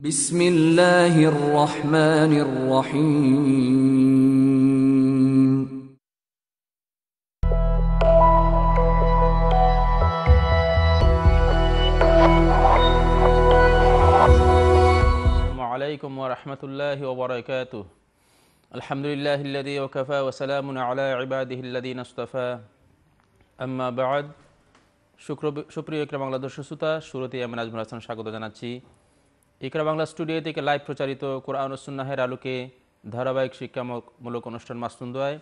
بسم الله الرحمن الرحيم السلام عليكم ورحمة الله وبركاته الحمد لله الذي وكفى وسلام على عباده الذين اصطفى أما بعد شكرا شكرا বাংলাদেশ শ্রোতা শুরুতেই আমি নাজমুল হাসান স্বাগত জানাচ্ছি ইকরা বাংলা স্টুডিও থেকে লাইভ প্রচারিত কোরআন সুন্নাহের আলোকে ধারাবাহিক শিক্ষামূলক অনুষ্ঠান মাসুন্দোয়ায়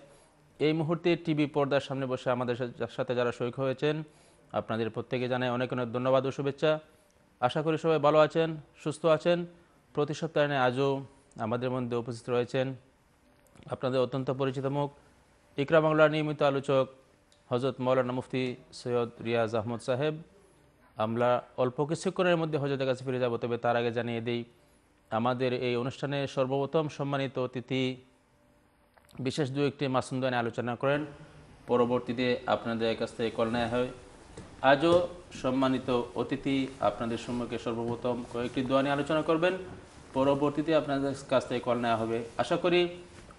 এই মুহূর্তে টিভি পর্দার সামনে বসে আমাদের সাথে যারা সৈক হয়েছেন আপনাদের প্রত্যেকে জানাই অনেক অনেক ধন্যবাদ ও শুভেচ্ছা আশা করি সবাই ভালো আছেন সুস্থ আছেন প্রতি সপ্তাহে আজও আমাদের মধ্যে উপস্থিত রয়েছেন আপনাদের অত্যন্ত পরিচিত মুখ ইকরা বাংলার নিয়মিত আলোচক হজরত মৌলানা মুফতি সৈয়দ রিয়াজ আহমদ সাহেব আমরা অল্প কিছুক্ষণের মধ্যে হজরতের কাছে ফিরে যাব তবে তার আগে জানিয়ে দিই আমাদের এই অনুষ্ঠানে সর্বপ্রথম সম্মানিত অতিথি বিশেষ দু একটি মাসুমদানে আলোচনা করেন পরবর্তীতে আপনাদের কাছ থেকে কল নেওয়া হয় আজও সম্মানিত অতিথি আপনাদের সম্মুখে সর্বপ্রথম কয়েকটি দোয়া নিয়ে আলোচনা করবেন পরবর্তীতে আপনাদের কাছ থেকে কল নেওয়া হবে আশা করি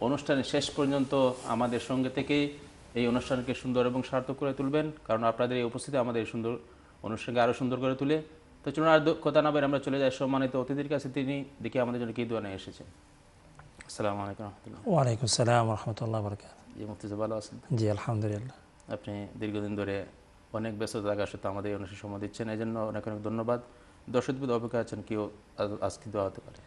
অনুষ্ঠানের শেষ পর্যন্ত আমাদের সঙ্গে থেকে এই অনুষ্ঠানকে সুন্দর এবং সার্থক করে তুলবেন কারণ আপনাদের এই উপস্থিতি আমাদের সুন্দর অনুষ্ঠানকে আরও সুন্দর করে তুলে তো চলুন আর কথা না বের আমরা চলে যাই সম্মানিত অতিথির কাছে তিনি দেখি আমাদের জন্য কী দোয়া নিয়ে এসেছে ওয়ালাইকুম ভালো আছেন আলহামদুলিল্লাহ আপনি দীর্ঘদিন ধরে অনেক ব্যস্ত থাকা সত্ত্বে আমাদের অনুষ্ঠান সময় দিচ্ছেন এই জন্য অনেক অনেক ধন্যবাদ দর্শকবিদ অপেক্ষা আছেন কেউ আজকে দেওয়া হতে পারে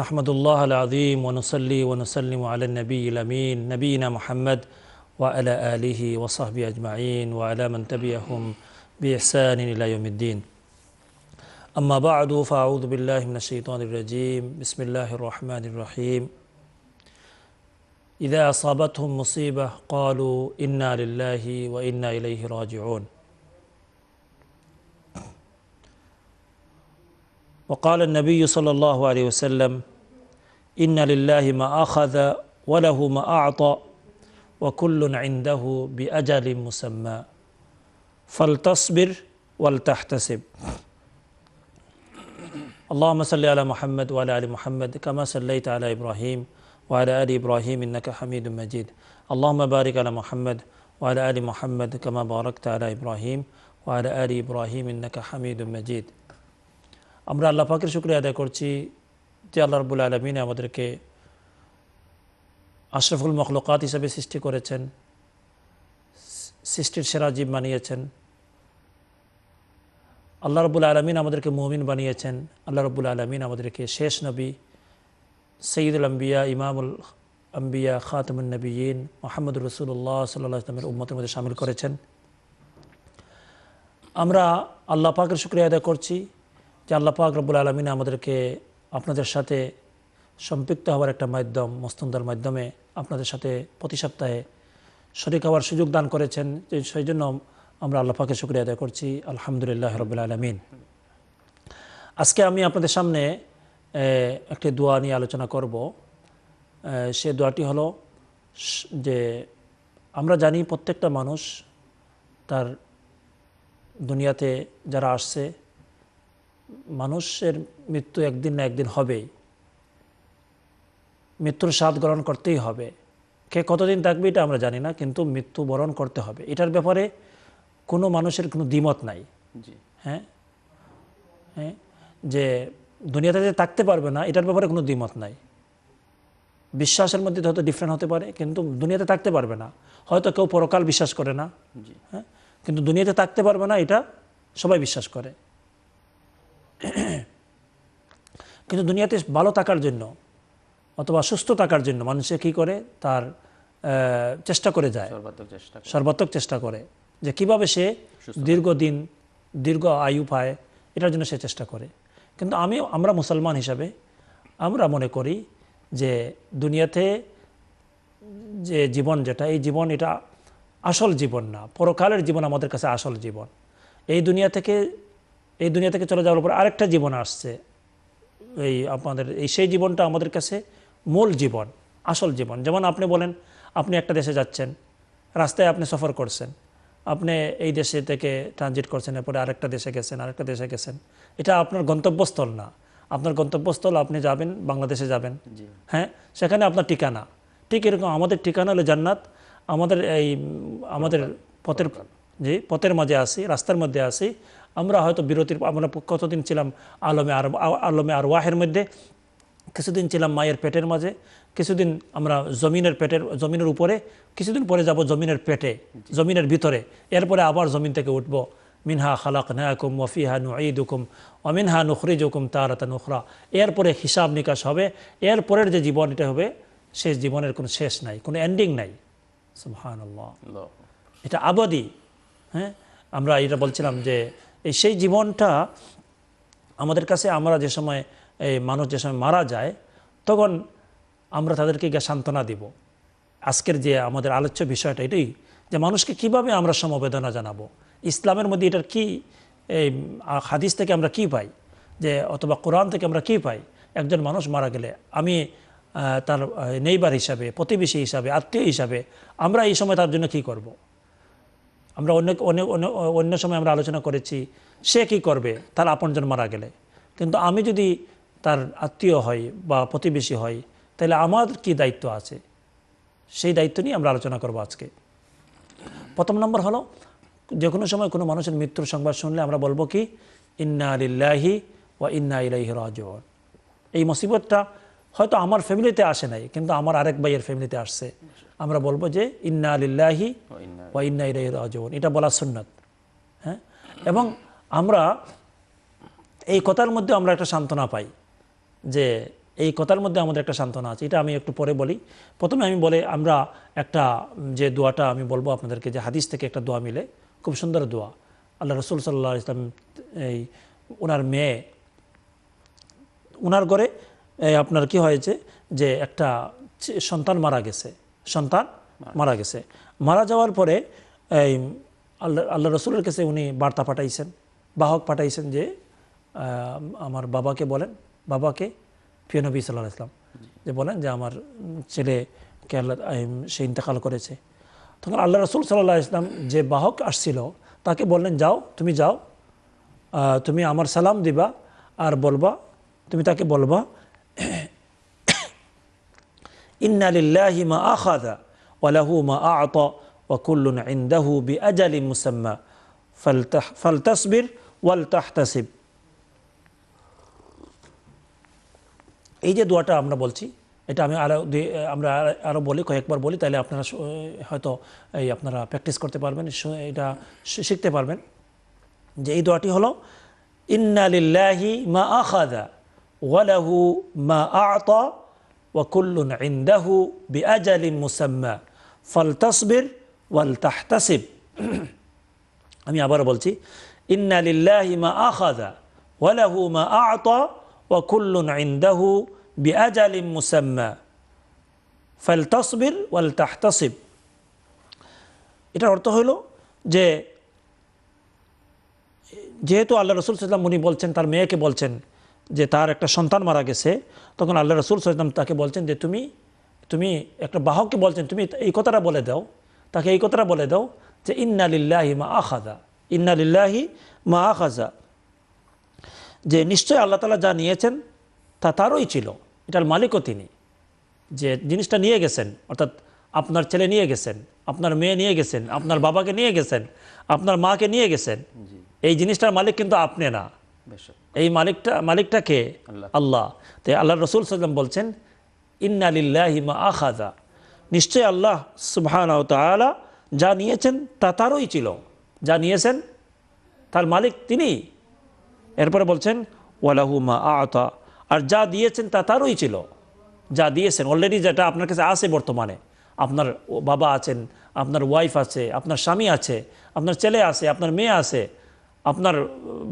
نحمد الله العظيم ونصلي ونسلم নবী النبي الأمين نبينا محمد وعلى آله وصحبه أجمعين وعلى من تبعهم بإحسان إلى يوم الدين أما بعد فأعوذ بالله من الشيطان الرجيم بسم الله الرحمن الرحيم إذا أصابتهم مصيبة قالوا إنا لله وإنا إليه راجعون وقال النبي صلى الله عليه وسلم إن لله ما أخذ وله ما أعطى وكل عنده بأجل مسمى فلتصبر ولتحتسب اللهم صل على محمد وعلى آل محمد كما صليت على إبراهيم وعلى آل إبراهيم إنك حميد مجيد اللهم بارك على محمد وعلى آل محمد كما باركت على إبراهيم وعلى آل إبراهيم إنك حميد مجيد أمر الله পাকের শুক্রিয়া هذا করছি যে رب العالمين يا مدركي আশরাফুল মখলকাত হিসাবে সৃষ্টি করেছেন সৃষ্টির সেরা জীব বানিয়েছেন আল্লাহ রবুল আলমিন আমাদেরকে মুহমিন বানিয়েছেন আল্লাহ রবুল আলমিন আমাদেরকে শেষ নবী সঈদুল আম্বিয়া ইমামুল আম্বিয়া খাতমুল মোহাম্মদুর রসুল্লাহ সাল্লাহ ইসলামের উম্মতের মধ্যে সামিল করেছেন আমরা আল্লাহ পাকের শুক্রিয়া আদায় করছি যে আল্লাহ পাক রব্বুল আলমিন আমাদেরকে আপনাদের সাথে সম্পৃক্ত হওয়ার একটা মাধ্যম মস্তন্দার মাধ্যমে আপনাদের সাথে প্রতি সপ্তাহে শরিক হওয়ার সুযোগ দান করেছেন যে সেই জন্য আমরা আল্লাপাকে শুক্রিয়া আদায় করছি আলহামদুলিল্লাহ রবিল আলমিন আজকে আমি আপনাদের সামনে একটি দোয়া নিয়ে আলোচনা করব সে দোয়াটি হলো যে আমরা জানি প্রত্যেকটা মানুষ তার দুনিয়াতে যারা আসছে মানুষের মৃত্যু একদিন না একদিন হবেই মৃত্যুর স্বাদ গ্রহণ করতেই হবে কে কতদিন থাকবে এটা আমরা জানি না কিন্তু মৃত্যু বরণ করতে হবে এটার ব্যাপারে কোনো মানুষের কোনো দ্বিমত নাই হ্যাঁ হ্যাঁ যে দুনিয়াতে যে থাকতে পারবে না এটার ব্যাপারে কোনো দ্বিমত নাই বিশ্বাসের মধ্যে হয়তো ডিফারেন্ট হতে পারে কিন্তু দুনিয়াতে থাকতে পারবে না হয়তো কেউ পরকাল বিশ্বাস করে না হ্যাঁ কিন্তু দুনিয়াতে থাকতে পারবে না এটা সবাই বিশ্বাস করে কিন্তু দুনিয়াতে ভালো থাকার জন্য অথবা সুস্থ থাকার জন্য মানুষে কি করে তার চেষ্টা করে যায় সর্বাত্মক চেষ্টা করে যে কিভাবে সে দীর্ঘদিন দীর্ঘ আয়ু পায় এটার জন্য সে চেষ্টা করে কিন্তু আমি আমরা মুসলমান হিসাবে আমরা মনে করি যে দুনিয়াতে যে জীবন যেটা এই জীবন এটা আসল জীবন না পরকালের জীবন আমাদের কাছে আসল জীবন এই দুনিয়া থেকে এই দুনিয়া থেকে চলে যাওয়ার পর আরেকটা জীবন আসছে এই আমাদের এই সেই জীবনটা আমাদের কাছে মূল জীবন আসল জীবন যেমন আপনি বলেন আপনি একটা দেশে যাচ্ছেন রাস্তায় আপনি সফর করছেন আপনি এই দেশে থেকে ট্রানজিট করছেন এরপরে আরেকটা দেশে গেছেন আরেকটা দেশে গেছেন এটা আপনার গন্তব্যস্থল না আপনার গন্তব্যস্থল আপনি যাবেন বাংলাদেশে যাবেন হ্যাঁ সেখানে আপনার ঠিকানা ঠিক এরকম আমাদের ঠিকানা হলো জান্নাত আমাদের এই আমাদের পথের যে পথের মাঝে আসি রাস্তার মধ্যে আসি আমরা হয়তো বিরতির আমরা কতদিন ছিলাম আলমে আর আলমে আর ওয়াহের মধ্যে কিছুদিন ছিলাম মায়ের পেটের মাঝে কিছুদিন আমরা জমিনের পেটের জমিনের উপরে কিছুদিন পরে যাব জমিনের পেটে জমিনের ভিতরে এরপরে আবার জমিন থেকে উঠব মিনহা খালাক নাকুম ওয়ফিহা নুঈদ হুকুম অমিনহা নুখরিজ হুকুম তারাতা নুখরা এরপরে হিসাব নিকাশ হবে এরপরের যে জীবন এটা হবে শেষ জীবনের কোনো শেষ নাই কোনো এন্ডিং নাই সুহান এটা আবাদি হ্যাঁ আমরা এটা বলছিলাম যে এই সেই জীবনটা আমাদের কাছে আমরা যে সময় এই মানুষ যে সময় মারা যায় তখন আমরা তাদেরকে গিয়ে সান্ত্বনা দিব আজকের যে আমাদের আলোচ্য বিষয়টা এটাই যে মানুষকে কিভাবে আমরা সমবেদনা জানাবো ইসলামের মধ্যে এটার কি এই হাদিস থেকে আমরা কি পাই যে অথবা কোরআন থেকে আমরা কি পাই একজন মানুষ মারা গেলে আমি তার নেইবার হিসাবে প্রতিবেশী হিসাবে আত্মীয় হিসাবে আমরা এই সময় তার জন্য কি করব। আমরা অন্য অন্য অন্য সময় আমরা আলোচনা করেছি সে কি করবে তার আপনজন মারা গেলে কিন্তু আমি যদি তার আত্মীয় হয় বা প্রতিবেশী হয় তাহলে আমার কি দায়িত্ব আছে সেই দায়িত্ব নিয়ে আমরা আলোচনা করব আজকে প্রথম নম্বর হলো যে কোনো সময় কোনো মানুষের মৃত্যুর সংবাদ শুনলে আমরা বলবো কি ইন্না আলিল্লাহি ওয়া ইন্না ইলাইহি রাজ এই মুসিবতটা হয়তো আমার ফ্যামিলিতে আসে নাই কিন্তু আমার আরেক ভাইয়ের ফ্যামিলিতে আসছে আমরা বলবো যে ইন্না আলিল্লাহি ওয়া ইন্না ইলাইহি রাজন এটা বলা সুন্নাত হ্যাঁ এবং আমরা এই কথার মধ্যে আমরা একটা সান্ত্বনা পাই যে এই কথার মধ্যে আমাদের একটা সান্ত্বনা আছে এটা আমি একটু পরে বলি প্রথমে আমি বলে আমরা একটা যে দোয়াটা আমি বলবো আপনাদেরকে যে হাদিস থেকে একটা দোয়া মিলে খুব সুন্দর দোয়া আল্লাহ রসুল সাল্লাহ ইসলাম এই ওনার মেয়ে ওনার ঘরে আপনার কি হয়েছে যে একটা সন্তান মারা গেছে সন্তান মারা গেছে মারা যাওয়ার পরে এই আল্লাহ আল্লাহ রসুলের কাছে উনি বার্তা পাঠাইছেন বাহক পাঠাইছেন যে আমার বাবাকে বলেন বাবাকে প্রিয় নবী সাল্লাহ ইসলাম যে বলেন যে আমার ছেলেকে আল্লাহ সে ইন্তেকাল করেছে তখন আল্লাহ রসুল সাল্লাহ ইসলাম যে বাহক আসছিল তাকে বললেন যাও তুমি যাও তুমি আমার সালাম দিবা আর বলবা তুমি তাকে বলবা ইন্নআলিল্লাহি মা আখাদা ওয়ালাহু মা আত ওয়াকুল্লুন ইন্দাহু বি আজালি মুসাম্মা ফালতাহ ফালতাসবির ওয়াল এই যে দোয়াটা আমরা বলছি এটা আমি আরও আমরা আরও বলি কয়েকবার বলি তাহলে আপনারা হয়তো এই আপনারা প্র্যাকটিস করতে পারবেন এটা শিখতে পারবেন যে এই দোয়াটি হলো ইন্নালিল্লাহি মা আখাদা ওয়ালাহু মা আতা ওয়াকুল্লুন ইন্দাহু বি আজালিম মুসাম্মা ফল তসবির ওয়াল তাহতাসিব আমি আবারও বলছি ইন্নালিল্লাহি মা আখাদা ওয়ালাহু মা আতা ওয়াকুল্লুন ইন্দাহু বিআজ আলিম মুসাম্মা ফাল তসবির ওয়াল অর্থ হলো যে যেহেতু আল্লাহ রসুল সাল্লাম উনি বলছেন তার মেয়েকে বলছেন যে তার একটা সন্তান মারা গেছে তখন আল্লাহ রসুল সাল্লাম তাকে বলছেন যে তুমি তুমি একটা বাহককে বলছেন তুমি এই কথাটা বলে দাও তাকে এই কথাটা বলে দাও যে ইন্না লিল্লাহি মা আখাজা ইন্না লিল্লাহি মা আখাজা যে নিশ্চয় আল্লাহ তালা যা নিয়েছেন তা তারই ছিল এটার মালিকও তিনি যে জিনিসটা নিয়ে গেছেন অর্থাৎ আপনার ছেলে নিয়ে গেছেন আপনার মেয়ে নিয়ে গেছেন আপনার বাবাকে নিয়ে গেছেন আপনার মাকে নিয়ে গেছেন এই জিনিসটার মালিক কিন্তু আপনি না এই মালিকটা মালিকটা কে আল্লাহ তো আল্লাহ রসুল সাল্লাম বলছেন ইন্নালিল্লাহিমা আখাজা নিশ্চয় আল্লাহ সুবহান যা নিয়েছেন তা তারই ছিল যা নিয়েছেন তার মালিক তিনি এরপরে বলছেন ওয়ালাহুমা আতা আর যা দিয়েছেন তা তারই ছিল যা দিয়েছেন অলরেডি যেটা আপনার কাছে আছে বর্তমানে আপনার বাবা আছেন আপনার ওয়াইফ আছে আপনার স্বামী আছে আপনার ছেলে আছে আপনার মেয়ে আছে আপনার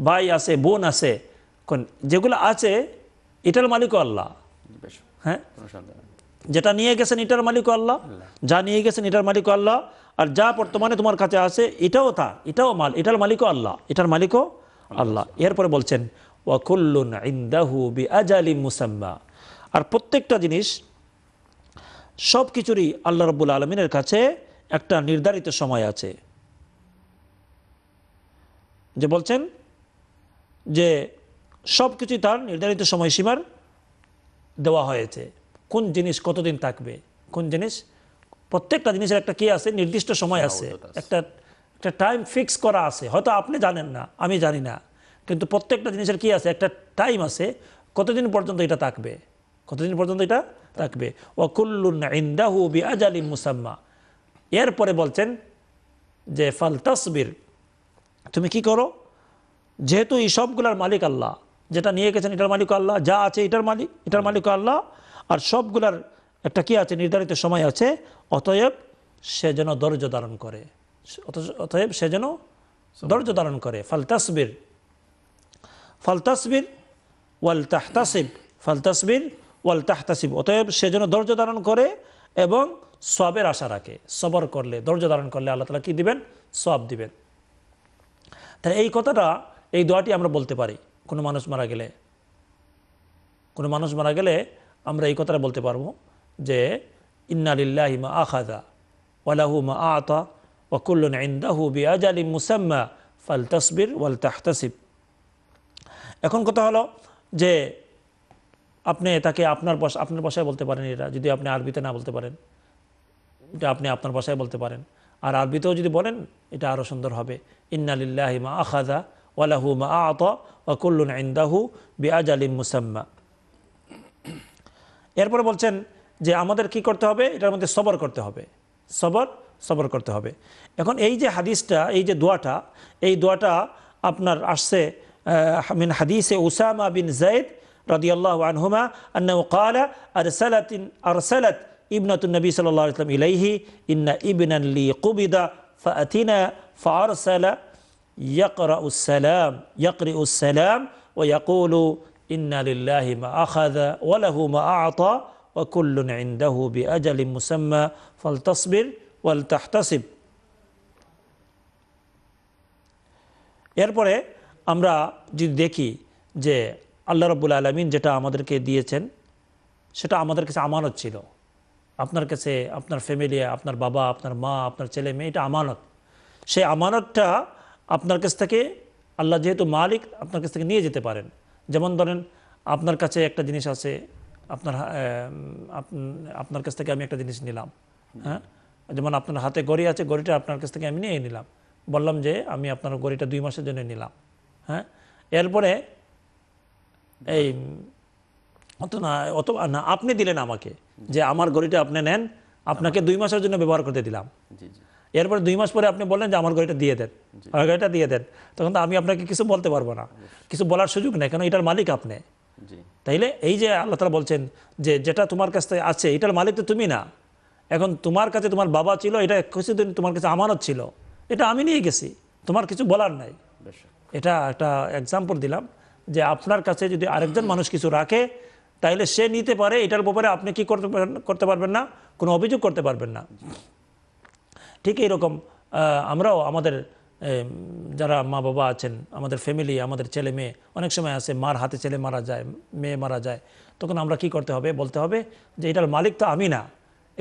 ভাই আছে বোন আছে যেগুলো আছে এটার মালিকও আল্লাহ হ্যাঁ যেটা নিয়ে গেছেন এটার মালিকও আল্লাহ যা নিয়ে গেছেন এটার মালিকও আল্লাহ আর যা বর্তমানে তোমার কাছে আছে এটাও তা এটাও মাল এটার মালিকও আল্লাহ এটার মালিকও আল্লাহ এরপরে বলছেন ওয়াকুল্লুন ইন্দাহু বি আজালি মুসাম্মা আর প্রত্যেকটা জিনিস সব কিছুরই আল্লাহ রব্বুল আলমিনের কাছে একটা নির্ধারিত সময় আছে যে বলছেন যে সব কিছুই তার নির্ধারিত সময়সীমার দেওয়া হয়েছে কোন জিনিস কতদিন থাকবে কোন জিনিস প্রত্যেকটা জিনিসের একটা কি আছে নির্দিষ্ট সময় আছে একটা একটা টাইম ফিক্স করা আছে হয়তো আপনি জানেন না আমি জানি না কিন্তু প্রত্যেকটা জিনিসের কি আছে একটা টাইম আছে কতদিন পর্যন্ত এটা থাকবে কতদিন পর্যন্ত এটা থাকবে ওয়াকুল্লুন ইন্দাহু বি আজালি মুসাম্মা এরপরে বলছেন যে ফাল তসবির তুমি কি করো যেহেতু এই সবগুলার মালিক আল্লাহ যেটা নিয়ে গেছেন এটার মালিক আল্লাহ যা আছে এটার মালিক এটার মালিক আল্লাহ আর সবগুলার একটা কি আছে নির্ধারিত সময় আছে অতএব সে যেন ধৈর্য ধারণ করে অতএব সে যেন ধৈর্য ধারণ করে ফালতাসবির ফালতাসবির ওয়াল তাহতাসিব ফালতাসবির ওয়াল তাহতাসিব অতএব সে যেন ধৈর্য ধারণ করে এবং সবের আশা রাখে সবর করলে ধৈর্য ধারণ করলে আল্লাহ তালা কী দিবেন সব দিবেন তাহলে এই কথাটা এই দোয়াটি আমরা বলতে পারি কোনো মানুষ মারা গেলে কোনো মানুষ মারা গেলে আমরা এই কথাটা বলতে পারবো যে ইন্নালিল্লাহি মা আখাদা ওয়ালাহু মা আতা মুসাম্মা ফাল তসবির ওয়াল এখন কথা হলো যে আপনি তাকে আপনার আপনার ভাষায় বলতে পারেন এটা যদি আপনি আরবিতে না বলতে পারেন এটা আপনি আপনার ভাষায় বলতে পারেন আর আরবিতেও যদি বলেন এটা আরও সুন্দর হবে ইন্নালিল্লাহি মা আখাদা ওয়ালাহু মা আত ওয়াকুল্লুন ইন্দাহু বিয়াজ আলিম মুসাম্মা এরপরে বলছেন যে আমাদের কি করতে হবে এটার মধ্যে সবর করতে হবে সবর সবর করতে হবে এখন এই যে হাদিসটা এই যে দোয়াটা এই দোয়াটা আপনার আসছে মিন হাদিসে উসামা বিন জৈদ রদিয়াল্লাহ আনহুমা আন্না কালা আরসালাত আরসালাত ইবনাতুন নবী সাল্লাহ ইসলাম ইলাইহি ইন্না ইবনালি কুবিদা ফাতিনা ফারসালা يقرأ السلام يقرأ السلام ويقول إنا لله ما أخذ وله ما أعطى وكل عنده بأجل مسمى فلتصبر ওয়াল তাহতাসিব এরপরে আমরা যদি দেখি যে আল্লাহ রবুল আলমিন যেটা আমাদেরকে দিয়েছেন সেটা আমাদের কাছে আমানত ছিল আপনার কাছে আপনার ফ্যামিলি আপনার বাবা আপনার মা আপনার ছেলে মেয়ে এটা আমানত সেই আমানতটা আপনার কাছ থেকে আল্লাহ যেহেতু মালিক আপনার কাছ থেকে নিয়ে যেতে পারেন যেমন ধরেন আপনার কাছে একটা জিনিস আছে আপনার আপনার কাছ থেকে আমি একটা জিনিস নিলাম হ্যাঁ যেমন আপনার হাতে গড়ি আছে গড়িটা আপনার কাছ থেকে আমি নিয়ে নিলাম বললাম যে আমি আপনার গড়িটা দুই মাসের জন্য নিলাম হ্যাঁ এরপরে এই অত না অত না আপনি দিলেন আমাকে যে আমার গড়িটা আপনি নেন আপনাকে দুই মাসের জন্য ব্যবহার করতে দিলাম এরপরে দুই মাস পরে আপনি বললেন যে আমার গড়িটা দিয়ে দেন আমার গড়িটা দিয়ে দেন তখন তো আমি আপনাকে কিছু বলতে পারবো না কিছু বলার সুযোগ নেই কেন এটার মালিক আপনি তাইলে এই যে আল্লাহ তালা বলছেন যে যেটা তোমার কাছ থেকে আছে এটার মালিক তো তুমি না এখন তোমার কাছে তোমার বাবা ছিল এটা কিছুদিন তোমার কাছে আমানত ছিল এটা আমি নিয়ে গেছি তোমার কিছু বলার নাই এটা একটা এক্সাম্পল দিলাম যে আপনার কাছে যদি আরেকজন মানুষ কিছু রাখে তাইলে সে নিতে পারে এটার ব্যাপারে আপনি কি করতে করতে পারবেন না কোনো অভিযোগ করতে পারবেন না ঠিক এইরকম আমরাও আমাদের যারা মা বাবা আছেন আমাদের ফ্যামিলি আমাদের ছেলে মেয়ে অনেক সময় আছে মার হাতে ছেলে মারা যায় মেয়ে মারা যায় তখন আমরা কি করতে হবে বলতে হবে যে এটার মালিক তো আমি না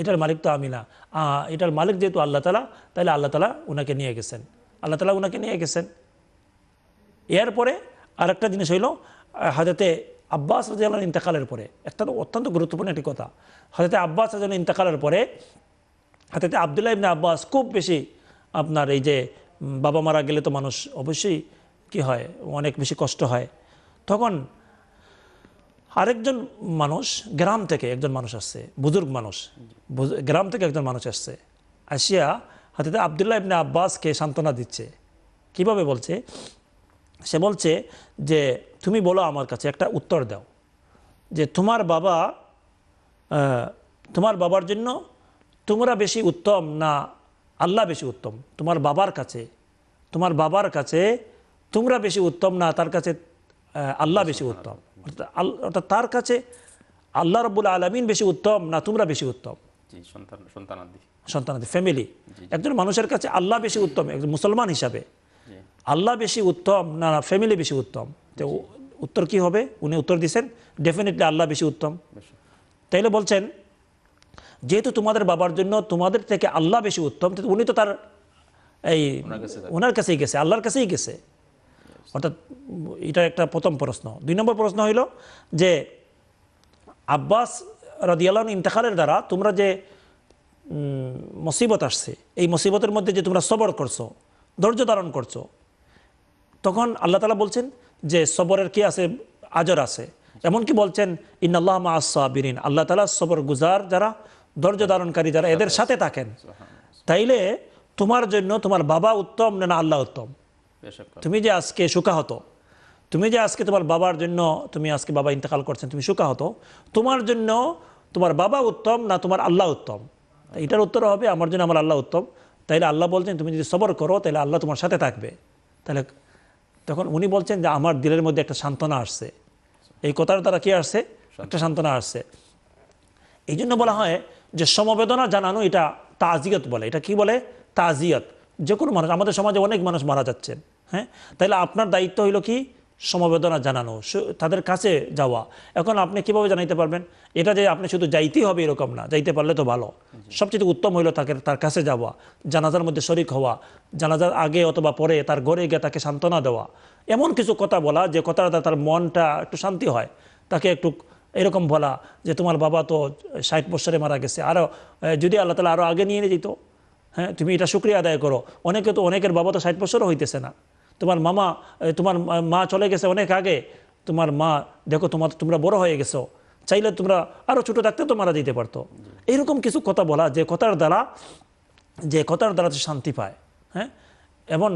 এটার মালিক তো আমি না এটার মালিক যেহেতু আল্লাহ তালা তাহলে আল্লাহ তালা ওনাকে নিয়ে গেছেন আল্লাহ তালা ওনাকে নিয়ে গেছেন এরপরে আর একটা জিনিস হইল হাজাতে আব্বাস রাজিয়াল ইন্তেকালের পরে একটা অত্যন্ত গুরুত্বপূর্ণ একটি কথা হাজাতে আব্বাস রাজিয়াল ইন্তেকালের পরে হাজাতে আবদুল্লাহ ইবনে আব্বাস খুব বেশি আপনার এই যে বাবা মারা গেলে তো মানুষ অবশ্যই কি হয় অনেক বেশি কষ্ট হয় তখন আরেকজন মানুষ গ্রাম থেকে একজন মানুষ আসছে বুজুর্গ মানুষ গ্রাম থেকে একজন মানুষ আসছে আসিয়া হাতিতে আবদুল্লাহ ইবনে আব্বাসকে সান্ত্বনা দিচ্ছে কিভাবে বলছে সে বলছে যে তুমি বলো আমার কাছে একটা উত্তর দাও যে তোমার বাবা তোমার বাবার জন্য তোমরা বেশি উত্তম না আল্লাহ বেশি উত্তম তোমার বাবার কাছে তোমার বাবার কাছে তোমরা বেশি উত্তম না তার কাছে আল্লাহ বেশি উত্তম অর্থাৎ তার কাছে আল্লাহ রব্বুল আলমিন বেশি উত্তম না তোমরা বেশি উত্তম সন্তান সন্তানাদি সন্তানাদি ফ্যামিলি একজন মানুষের কাছে আল্লাহ বেশি উত্তম একজন মুসলমান হিসাবে আল্লাহ বেশি উত্তম না ফ্যামিলি বেশি উত্তম তো উত্তর কি হবে উনি উত্তর দিচ্ছেন ডেফিনেটলি আল্লাহ বেশি উত্তম তাইলে বলছেন যেহেতু তোমাদের বাবার জন্য তোমাদের থেকে আল্লাহ বেশি উত্তম উনি তো তার এই ওনার কাছেই গেছে আল্লাহর কাছেই গেছে অর্থাৎ এটা একটা প্রথম প্রশ্ন দুই নম্বর প্রশ্ন হইল যে আব্বাস রদিয়ালন ইন্তেখালের দ্বারা তোমরা যে মুসিবত আসছে এই মুসিবতের মধ্যে যে তোমরা সবর করছো ধৈর্য ধারণ করছো তখন আল্লাহ তালা বলছেন যে সবরের কি আছে আজর আছে এমনকি বলছেন ইন্নাল্লাহ মাসাবিরিন আল্লাহ তালা সবর গুজার যারা ধৈর্য ধারণকারী যারা এদের সাথে থাকেন তাইলে তোমার জন্য তোমার বাবা উত্তম না আল্লাহ উত্তম তুমি যে আজকে শোকাহত তুমি যে আজকে তোমার বাবার জন্য তুমি আজকে বাবা ইন্তেকাল করছেন তুমি শোকাহত তোমার জন্য তোমার বাবা উত্তম না তোমার আল্লাহ উত্তম এটার উত্তর হবে আমার জন্য আমার আল্লাহ উত্তম তাইলে আল্লাহ বলছেন তুমি যদি সবর করো তাহলে আল্লাহ তোমার সাথে থাকবে তাহলে তখন উনি বলছেন যে আমার দিলের মধ্যে একটা সান্ত্বনা আসছে এই কথার দ্বারা কি আসছে একটা সান্ত্বনা আসছে এই জন্য বলা হয় যে সমবেদনা জানানো এটা তাজিয়ত বলে এটা কি বলে তাজিয়ত যে কোনো মানুষ আমাদের সমাজে অনেক মানুষ মারা যাচ্ছেন হ্যাঁ তাহলে আপনার দায়িত্ব হইল কি সমবেদনা জানানো তাদের কাছে যাওয়া এখন আপনি কিভাবে জানাইতে পারবেন এটা যে আপনি শুধু যাইতেই হবে এরকম না যাইতে পারলে তো ভালো সবচেয়ে উত্তম হইলো তাকে তার কাছে যাওয়া জানাজার মধ্যে শরিক হওয়া জানাজার আগে অথবা পরে তার ঘরে গিয়ে তাকে সান্ত্বনা দেওয়া এমন কিছু কথা বলা যে কথাটা তার মনটা একটু শান্তি হয় তাকে একটু এরকম বলা যে তোমার বাবা তো ষাট বছরে মারা গেছে আরও যদি আল্লাহ তালা আরও আগে নিয়ে যেত হ্যাঁ তুমি এটা শুক্রিয়া আদায় করো অনেকে তো অনেকের বাবা তো ষাট বছরও হইতেছে না তোমার মামা তোমার মা চলে গেছে অনেক আগে তোমার মা দেখো তোমার তোমরা বড় হয়ে গেছো চাইলে তোমরা আরও ছোটো থাকতে তো মারা দিতে পারতো এইরকম কিছু কথা বলা যে কথার দ্বারা যে কথার দ্বারা শান্তি পায় হ্যাঁ এমন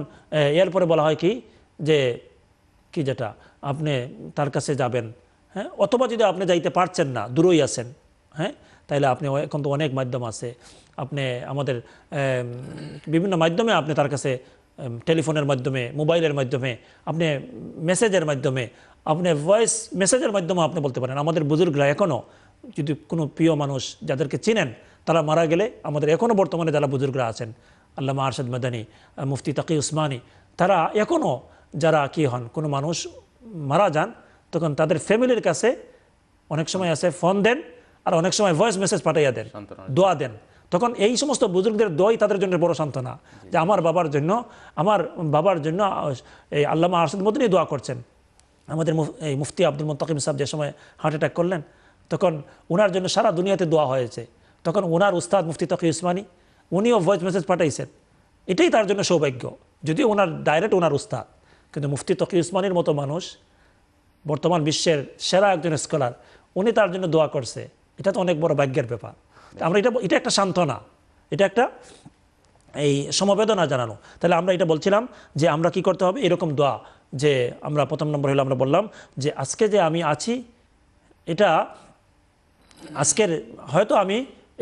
এরপরে বলা হয় কি যে কি যেটা আপনি তার কাছে যাবেন হ্যাঁ অথবা যদি আপনি যাইতে পারছেন না দূরেই আছেন হ্যাঁ তাইলে আপনি এখন তো অনেক মাধ্যম আছে আপনি আমাদের বিভিন্ন মাধ্যমে আপনি তার কাছে টেলিফোনের মাধ্যমে মোবাইলের মাধ্যমে আপনি মেসেজের মাধ্যমে আপনি ভয়েস মেসেজের মাধ্যমে আপনি বলতে পারেন আমাদের বুজুর্গরা এখনও যদি কোনো প্রিয় মানুষ যাদেরকে চিনেন তারা মারা গেলে আমাদের এখনও বর্তমানে যারা বুজুর্গরা আছেন আল্লামা আরশাদ মাদানী মুফতি তাকি উসমানী তারা এখনও যারা কি হন কোনো মানুষ মারা যান তখন তাদের ফ্যামিলির কাছে অনেক সময় আছে ফোন দেন আর অনেক সময় ভয়েস মেসেজ পাঠাইয়া দেন দোয়া দেন তখন এই সমস্ত বুজুর্গদের দই তাদের জন্য বড় সান্ত্বনা যে আমার বাবার জন্য আমার বাবার জন্য এই আল্লামা আরশাদ মদিনী দোয়া করছেন আমাদের এই মুফতি আব্দুল মোত্তাকিম সাহেব যে সময় হার্ট অ্যাটাক করলেন তখন ওনার জন্য সারা দুনিয়াতে দোয়া হয়েছে তখন ওনার উস্তাদ মুফতি তকি ইসমানী উনিও ভয়েস মেসেজ পাঠাইছেন এটাই তার জন্য সৌভাগ্য যদিও ওনার ডাইরেক্ট ওনার উস্তাদ কিন্তু মুফতি তকি ইসমানীর মতো মানুষ বর্তমান বিশ্বের সেরা একজন স্কলার উনি তার জন্য দোয়া করছে এটা তো অনেক বড় ভাগ্যের ব্যাপার আমরা এটা এটা একটা সান্ত্বনা এটা একটা এই সমবেদনা জানানো তাহলে আমরা এটা বলছিলাম যে আমরা কি করতে হবে এরকম দোয়া যে আমরা প্রথম নম্বর হলে আমরা বললাম যে আজকে যে আমি আছি এটা আজকের হয়তো আমি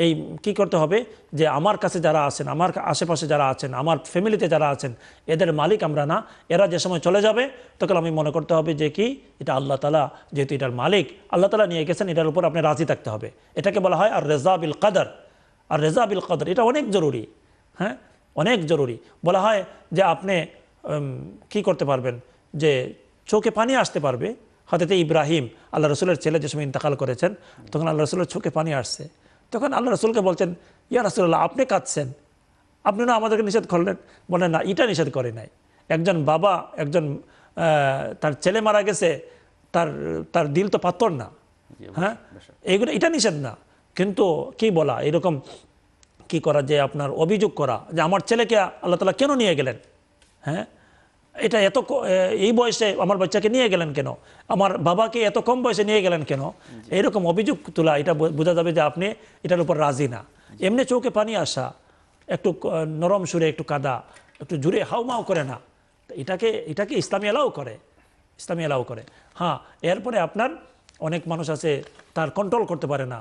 এই কি করতে হবে যে আমার কাছে যারা আছেন আমার আশেপাশে যারা আছেন আমার ফ্যামিলিতে যারা আছেন এদের মালিক আমরা না এরা যে সময় চলে যাবে তখন আমি মনে করতে হবে যে কি এটা আল্লাহ তালা যেহেতু এটার মালিক আল্লাহ তালা নিয়ে গেছেন এটার উপর আপনি রাজি থাকতে হবে এটাকে বলা হয় আর রেজা বিল কাদার আর রেজা বিল কাদার এটা অনেক জরুরি হ্যাঁ অনেক জরুরি বলা হয় যে আপনি কি করতে পারবেন যে চোখে পানি আসতে পারবে হাতেতে ইব্রাহিম আল্লাহ রসুলের ছেলে যে সময় ইন্তকাল করেছেন তখন আল্লাহ রসুলের চোখে পানি আসছে তখন আল্লাহ রসুলকে বলছেন ইয়া রসুল্লাহ আপনি কাঁদছেন আপনি না আমাদেরকে নিষেধ করলেন বলেন না এটা নিষেধ করে নাই একজন বাবা একজন তার ছেলে মারা গেছে তার তার দিল তো পাত্তর না হ্যাঁ এইগুলো এটা নিষেধ না কিন্তু কি বলা এরকম কি করা যে আপনার অভিযোগ করা যে আমার ছেলেকে আল্লাহ তালা কেন নিয়ে গেলেন হ্যাঁ এটা এত এই বয়সে আমার বাচ্চাকে নিয়ে গেলেন কেন আমার বাবাকে এত কম বয়সে নিয়ে গেলেন কেন এরকম অভিযোগ তোলা এটা বোঝা যাবে যে আপনি এটার উপর রাজি না এমনি চোখে পানি আসা একটু নরম সুরে একটু কাদা একটু জুড়ে মাও করে না এটাকে এটাকে ইসলামী এলাও করে ইসলামী এলাও করে হ্যাঁ এরপরে আপনার অনেক মানুষ আছে তার কন্ট্রোল করতে পারে না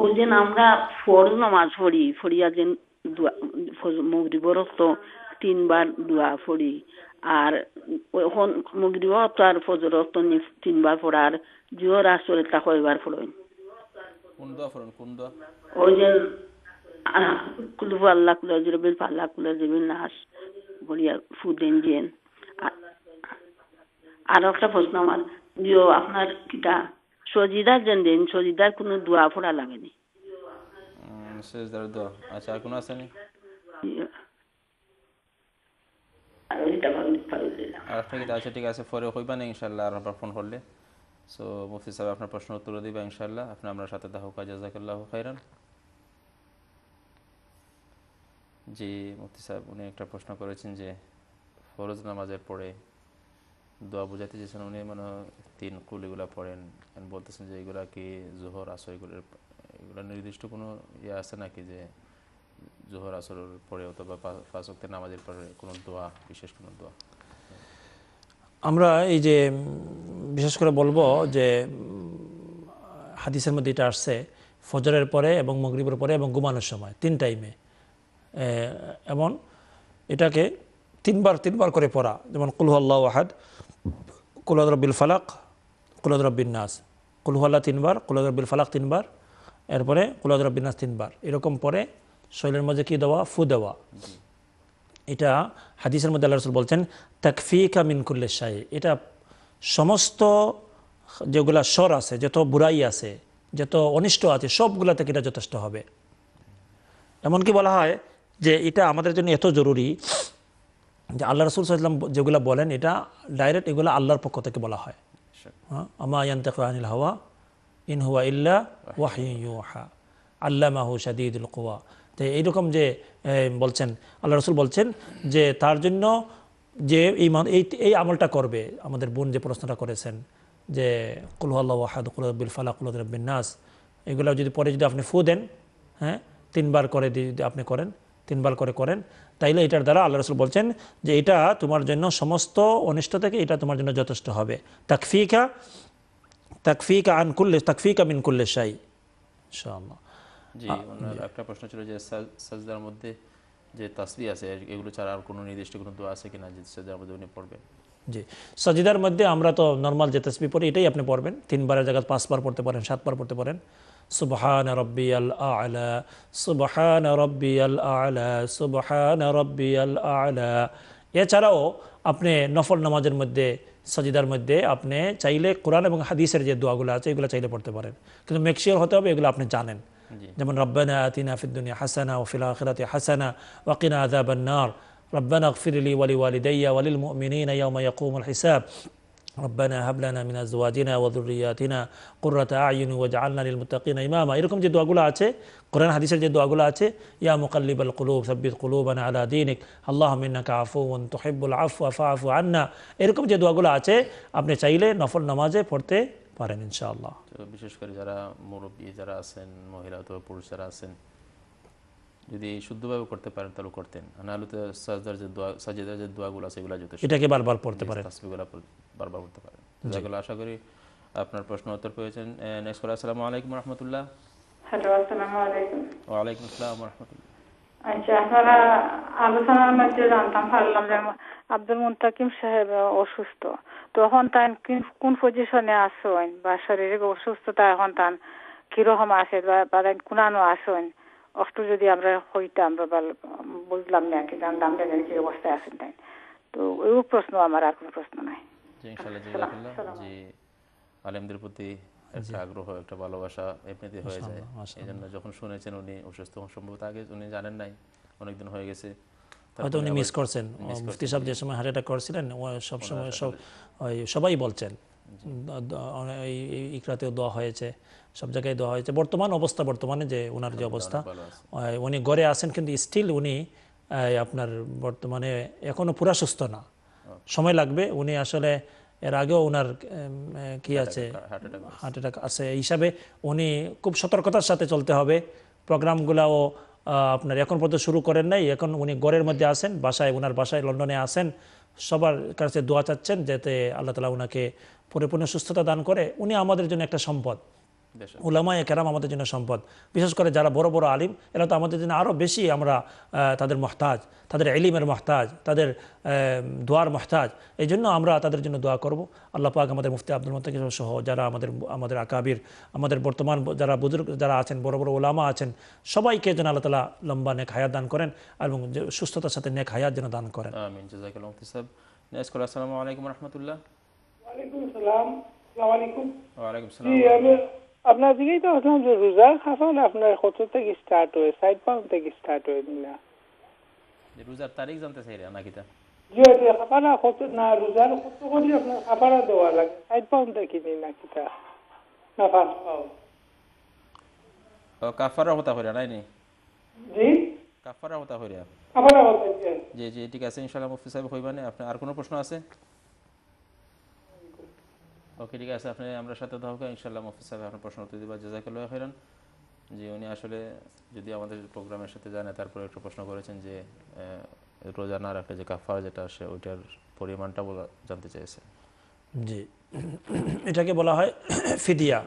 ওই আমরা ফর নমাজ পড়ি ফড়িয়া যেন বরত তো তিনবার দুয়া পড়ি আর এখন মগরিব বরত আর ফজর তো তিনবার পড়ার জিওর আসরে তা কয়বার পড়েন ওই যে কুলু আল্লাহ কুলা জিরবিল পাল্লা কুলা জিরবিল নাস বলিয়া ফুদেন জেন আর একটা ফজর প্রশ্ন আমার আপনার কিটা সজিদার জন্য সজিদার কোনো দোয়া ফোড়া লাগেনি সজিদার দোয়া আচ্ছা আর কোনো আছে নি আচ্ছা ঠিক আছে ইনশাল্লাহ ফোন করলে সো আপনার প্রশ্ন উত্তর ইনশাল্লাহ আপনি খাইরান জি উনি একটা প্রশ্ন করেছেন যে ফরজ নামাজের পরে দোয়া বোঝাতে চেয়েছেন উনি মানে তিন কুল এগুলো পড়েন বলতেছেন যে এগুলা কি জোহর আসর এগুলো এগুলো নির্দিষ্ট কোনো ইয়ে আছে নাকি যে জোহর আসর পরে অথবা পাঁচ অক্টের নামাজের পরে কোনো দোয়া বিশেষ কোনো দোয়া আমরা এই যে বিশেষ করে বলবো যে হাদিসের মধ্যে এটা আসছে ফজরের পরে এবং মগরিবের পরে এবং ঘুমানোর সময় তিন টাইমে এমন এটাকে তিনবার তিনবার করে পড়া যেমন কুলহ আল্লাহ আহাদ কুলাদ রব্বিল ফালাক কুলাদ রব্বিন নাস কুলহাল্লা তিনবার কুলাদ রব্বিল ফালাক তিনবার এরপরে কুলাদ রব্বিন নাস তিনবার এরকম পরে শরীরের মধ্যে কী দেওয়া ফু দেওয়া এটা হাদিসের মধ্যে আল্লাহ রসুল বলছেন তাকফিকা মিনকুল্লে শাহী এটা সমস্ত যেগুলা স্বর আছে যত বুড়াই আছে যত অনিষ্ট আছে সবগুলা থেকে এটা যথেষ্ট হবে এমনকি বলা হয় যে এটা আমাদের জন্য এত জরুরি যে আল্লাহ রসুল সাল্লাম যেগুলো বলেন এটা ডাইরেক্ট এগুলো আল্লাহর পক্ষ থেকে বলা হয় হ্যাঁ? আমা ইয়ান্তাকানিল হাওয়া ইন হুয়া ইল্লা আল্লাহ মাহু শাদিদুল কুয়া তো এইরকম যে বলছেন আল্লাহ রসুল বলছেন যে তার জন্য যে এই এই আমলটা করবে আমাদের বোন যে প্রশ্নটা করেছেন যে কুলহ আল্লাহ ওয়াহাদ কুলবিল ফালা কুলবিন নাস এগুলো যদি পরে যদি আপনি ফু দেন হ্যাঁ তিনবার করে যদি আপনি করেন তিনবার করে করেন তাইলে এটার দ্বারা আল্লাহ রসুল বলছেন যে এটা তোমার জন্য সমস্ত অনিষ্ট থেকে এটা তোমার জন্য যথেষ্ট হবে তাকফিকা তাকফিকা করলে তাকফিকা করলে সাই একটা প্রশ্ন ছিল যে সাজদার মধ্যে যে তাসবি আছে এগুলো ছাড়া আর কোনো নির্দিষ্ট কোনো দোয়া আছে কিনা যে সাজদার মধ্যে উনি পড়বেন জি সাজিদার মধ্যে আমরা তো নর্মাল যে তসবি পড়ি এটাই আপনি পড়বেন তিনবারের জায়গায় পাঁচবার পড়তে পারেন সাতবার পড়তে পারেন سبحان ربي الأعلى سبحان ربي الأعلى سبحان ربي الأعلى এছাড়াও আপনি নফল নামাজের মধ্যে সাজিদার মধ্যে আপনি চাইলে কোরআন এবং হাদিসের যে দোয়াগুলো আছে এগুলো চাইলে পড়তে পারেন কিন্তু মেকশিওর হতে হবে এগুলো আপনি জানেন যেমন রব্বানা আতিনা ফিদ্দুনিয়া হাসানা ও ফিল আখিরাতি হাসানা ওয়াকিনা আযাবান নার রব্বানা اغفر لي ولوالدي وللمؤمنين يوم يقوم الحساب ربنا هب لنا من ازواجنا وذرياتنا قرة اعين واجعلنا للمتقين اماما এরকম যে দোয়াগুলো আছে কোরআন হাদিসের যে দোয়াগুলো আছে ইয়া মুকাল্লিব আল কুলুব সাব্বিত কুলুব আলা দিনিক আল্লাহ মিন্নাকা আফুউন তুহিব্বুল আফু আফা আন্না এরকম যে দোয়াগুলো আছে আপনি চাইলে নফল নামাজে পড়তে পারেন ইনশাআল্লাহ বিশেষ করে যারা মুরব্বি যারা আছেন মহিলা তো পুরুষ যারা আছেন যদি শুদ্ধভাবে করতে পারেন তাহলে করতেন আনালুতে সাজদার যে দোয়া সাজেদার যে দোয়াগুলো আছে এগুলো যথেষ্ট এটাকে বারবার পড়তে পারেন তাসবিহগুলো বারবার পড়তে পারেন যেগুলো আশা করি আপনার প্রশ্ন উত্তর পেয়েছেন নেক্সট করে আসসালামু আলাইকুম রহমতুল্লাহ হ্যালো আসসালামু আলাইকুম ওয়ালাইকুম আসসালাম রহমতুল্লাহ আচ্ছা আপনারা আলোচনার মধ্যে জানতাম পারলাম যে আব্দুল সাহেব অসুস্থ তখন কোন পজিশনে আসেন বা শারীরিক অসুস্থতা এখন কি রকম আছে বা কোনানো আসেন অষ্ট যদি আমরা হইতাম বা বুঝলাম না কি জানতাম যে কি অবস্থায় আছেন তাই তো ওই প্রশ্ন আমার আর কোনো প্রশ্ন নাই আলেমদের প্রতি একটা আগ্রহ একটা ভালোবাসা এমনিতে হয়ে যায় এই জন্য যখন শুনেছেন উনি অসুস্থ সম্ভবত আগে উনি জানেন নাই অনেকদিন হয়ে গেছে হয়তো উনি মিস করছেন মুফতি সাহেব যে সময় হার্ট অ্যাটাক সব সময় সব সবাই বলছেন ইকরাতেও দোয়া হয়েছে সব জায়গায় দোয়া হয়েছে বর্তমান অবস্থা বর্তমানে যে ওনার যে অবস্থা উনি গড়ে আসেন কিন্তু স্টিল উনি আপনার বর্তমানে এখনও পুরা সুস্থ না সময় লাগবে উনি আসলে এর আগেও ওনার কি আছে হার্ট অ্যাটাক আছে এই হিসাবে উনি খুব সতর্কতার সাথে চলতে হবে প্রোগ্রামগুলাও আপনার এখন পর্যন্ত শুরু করেন নাই এখন উনি গড়ের মধ্যে আসেন বাসায় ওনার বাসায় লন্ডনে আসেন সবার কাছে দোয়া চাচ্ছেন যাতে আল্লাহ তালা ওনাকে পরিপূর্ণ সুস্থতা দান করে উনি আমাদের জন্য একটা সম্পদ ওলামা কেরাম আমাদের জন্য সম্পদ বিশেষ করে যারা বড় বড় আলিম এরা তো আমাদের জন্য আরও বেশি আমরা তাদের মহতাজ তাদের এলিমের মহতাজ তাদের দোয়ার মহতাজ এই জন্য আমরা তাদের জন্য দোয়া করব আল্লাহ পাক আমাদের মুফতি আব্দুল মত সহ যারা আমাদের আমাদের আকাবির আমাদের বর্তমান যারা বুজুর্গ যারা আছেন বড় বড় ওলামা আছেন সবাইকে যেন আল্লাহ তালা লম্বা নেক হায়াত দান করেন এবং সুস্থতার সাথে নেক হায়াত যেন দান করেন আসসালামু আলাইকুম রহমতুল্লাহ আসসালাম আলাইকুম আপনার দিকেই তো আসলাম যে রোজার খাসন আপনার কত থেকে স্টার্ট হয় সাইড পাউন্ড থেকে স্টার্ট হয় না রোজার তারিখ জানতে চাইলে নাকি নাকি তা আর কোনো প্রশ্ন আছে ওকে ঠিক আছে আপনি আমরা সাথে থাকা ইনশাল্লাহ মফিজ সাহেব আপনার প্রশ্ন উত্তর দিবা জাজাকাল্লাহ খেরান যে উনি আসলে যদি আমাদের প্রোগ্রামের সাথে জানে তারপরে একটা প্রশ্ন করেছেন যে রোজা না রাখলে যে কাফার যেটা আসে ওইটার পরিমাণটা বলা জানতে চেয়েছে জি এটাকে বলা হয় ফিদিয়া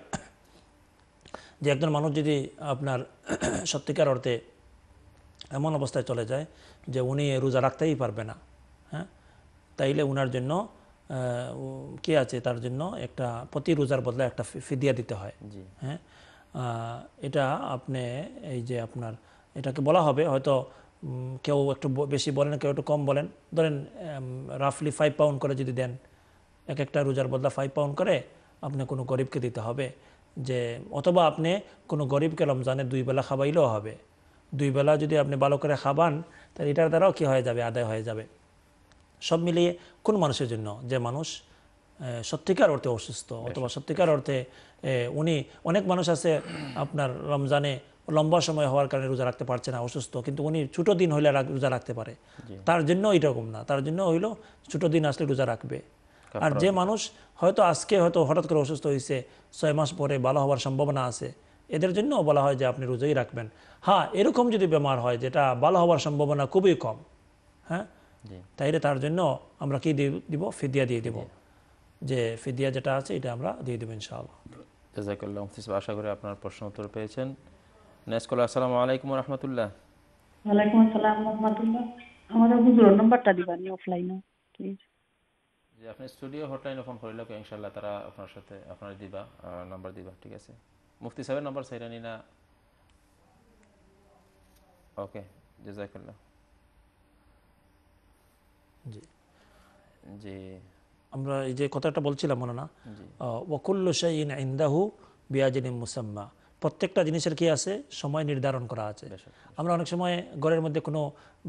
যে একজন মানুষ যদি আপনার সত্যিকার অর্থে এমন অবস্থায় চলে যায় যে উনি রোজা রাখতেই পারবে না হ্যাঁ তাইলে উনার জন্য কে আছে তার জন্য একটা প্রতি রোজার বদলে একটা ফিদিয়া দিতে হয় হ্যাঁ এটা আপনি এই যে আপনার এটাকে বলা হবে হয়তো কেউ একটু বেশি বলেন কেউ একটু কম বলেন ধরেন রাফলি ফাইভ পাউন্ড করে যদি দেন এক একটা রোজার বদলা ফাইভ পাউন্ড করে আপনি কোনো গরিবকে দিতে হবে যে অথবা আপনি কোনো গরিবকে রমজানে দুই বেলা খাবাইলেও হবে দুই বেলা যদি আপনি ভালো করে খাবান তাহলে এটার দ্বারাও কী হয়ে যাবে আদায় হয়ে যাবে সব মিলিয়ে কোন মানুষের জন্য যে মানুষ সত্যিকার অর্থে অসুস্থ অথবা সত্যিকার অর্থে উনি অনেক মানুষ আছে আপনার রমজানে লম্বা সময় হওয়ার কারণে রোজা রাখতে পারছে না অসুস্থ কিন্তু উনি ছোট দিন হইলে রোজা রাখতে পারে তার জন্য এরকম না তার জন্য হইলো ছোট দিন আসলে রোজা রাখবে আর যে মানুষ হয়তো আজকে হয়তো হঠাৎ করে অসুস্থ হয়েছে ছয় মাস পরে ভালো হওয়ার সম্ভাবনা আছে এদের জন্য বলা হয় যে আপনি রোজাই রাখবেন হ্যাঁ এরকম যদি বেমার হয় যেটা ভালো হওয়ার সম্ভাবনা খুবই কম হ্যাঁ তাইলে তার জন্য আমরা কি দিব ফিদিয়া দিয়ে দিব যে ফিদিয়া যেটা আছে এটা আমরা দিয়ে দেবো ইনশাআল্লাহ আশা করি আপনার প্রশ্ন উত্তর পেয়েছেন নেসকল আসসালামু আলাইকুম আসসালাম আমাদের হুজুর নাম্বারটা দিবেন অফলাইনে প্লিজ আপনি স্টুডিও হটলাইনে ফোন করে লোক ইনশাআল্লাহ তারা আপনার সাথে আপনার দিবা নাম্বার দিবা ঠিক আছে মুফতি সাহেবের নাম্বার সাইরানি না ওকে জাজাকাল্লাহ জি আমরা এই যে কথাটা বলছিলাম মনে না ওকুল্ল শাইন ইন্দাহু বিয়াজিন মুসাম্মা প্রত্যেকটা জিনিসের কি আছে সময় নির্ধারণ করা আছে আমরা অনেক সময় ঘরের মধ্যে কোনো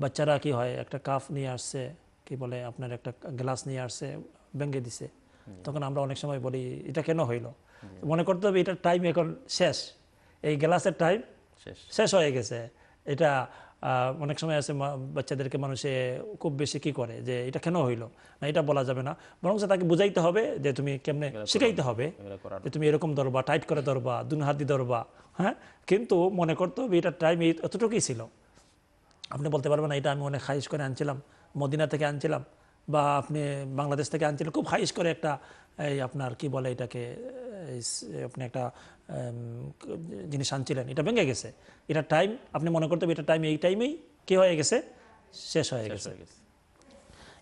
বাচ্চারা কি হয় একটা কাফ নিয়ে আসছে কি বলে আপনার একটা গ্লাস নিয়ে আসছে ব্যাঙ্গে দিছে তখন আমরা অনেক সময় বলি এটা কেন হইল মনে করতে হবে এটার টাইম এখন শেষ এই গ্লাসের টাইম শেষ হয়ে গেছে এটা অনেক সময় আছে বাচ্চাদেরকে মানুষে খুব বেশি কি করে যে এটা কেন হইলো না এটা বলা যাবে না বরং তাকে বুঝাইতে হবে যে তুমি কেমনে শিখাইতে হবে যে তুমি এরকম ধরবা টাইট করে ধরবা দুনহাতি ধরবা হ্যাঁ কিন্তু মনে করতে হবে এটা টাইম এতটুকুই ছিল আপনি বলতে পারবেন না এটা আমি অনেক খাইশ করে আনছিলাম মদিনা থেকে আনছিলাম বা আপনি বাংলাদেশ থেকে আনছিলেন খুব হাইস করে একটা এই আপনার কি বলে এটাকে আপনি একটা জিনিস আনছিলেন এটা ভেঙে গেছে এটা টাইম আপনি মনে করতে হবে এটা টাইম এই টাইমেই কি হয়ে গেছে শেষ হয়ে গেছে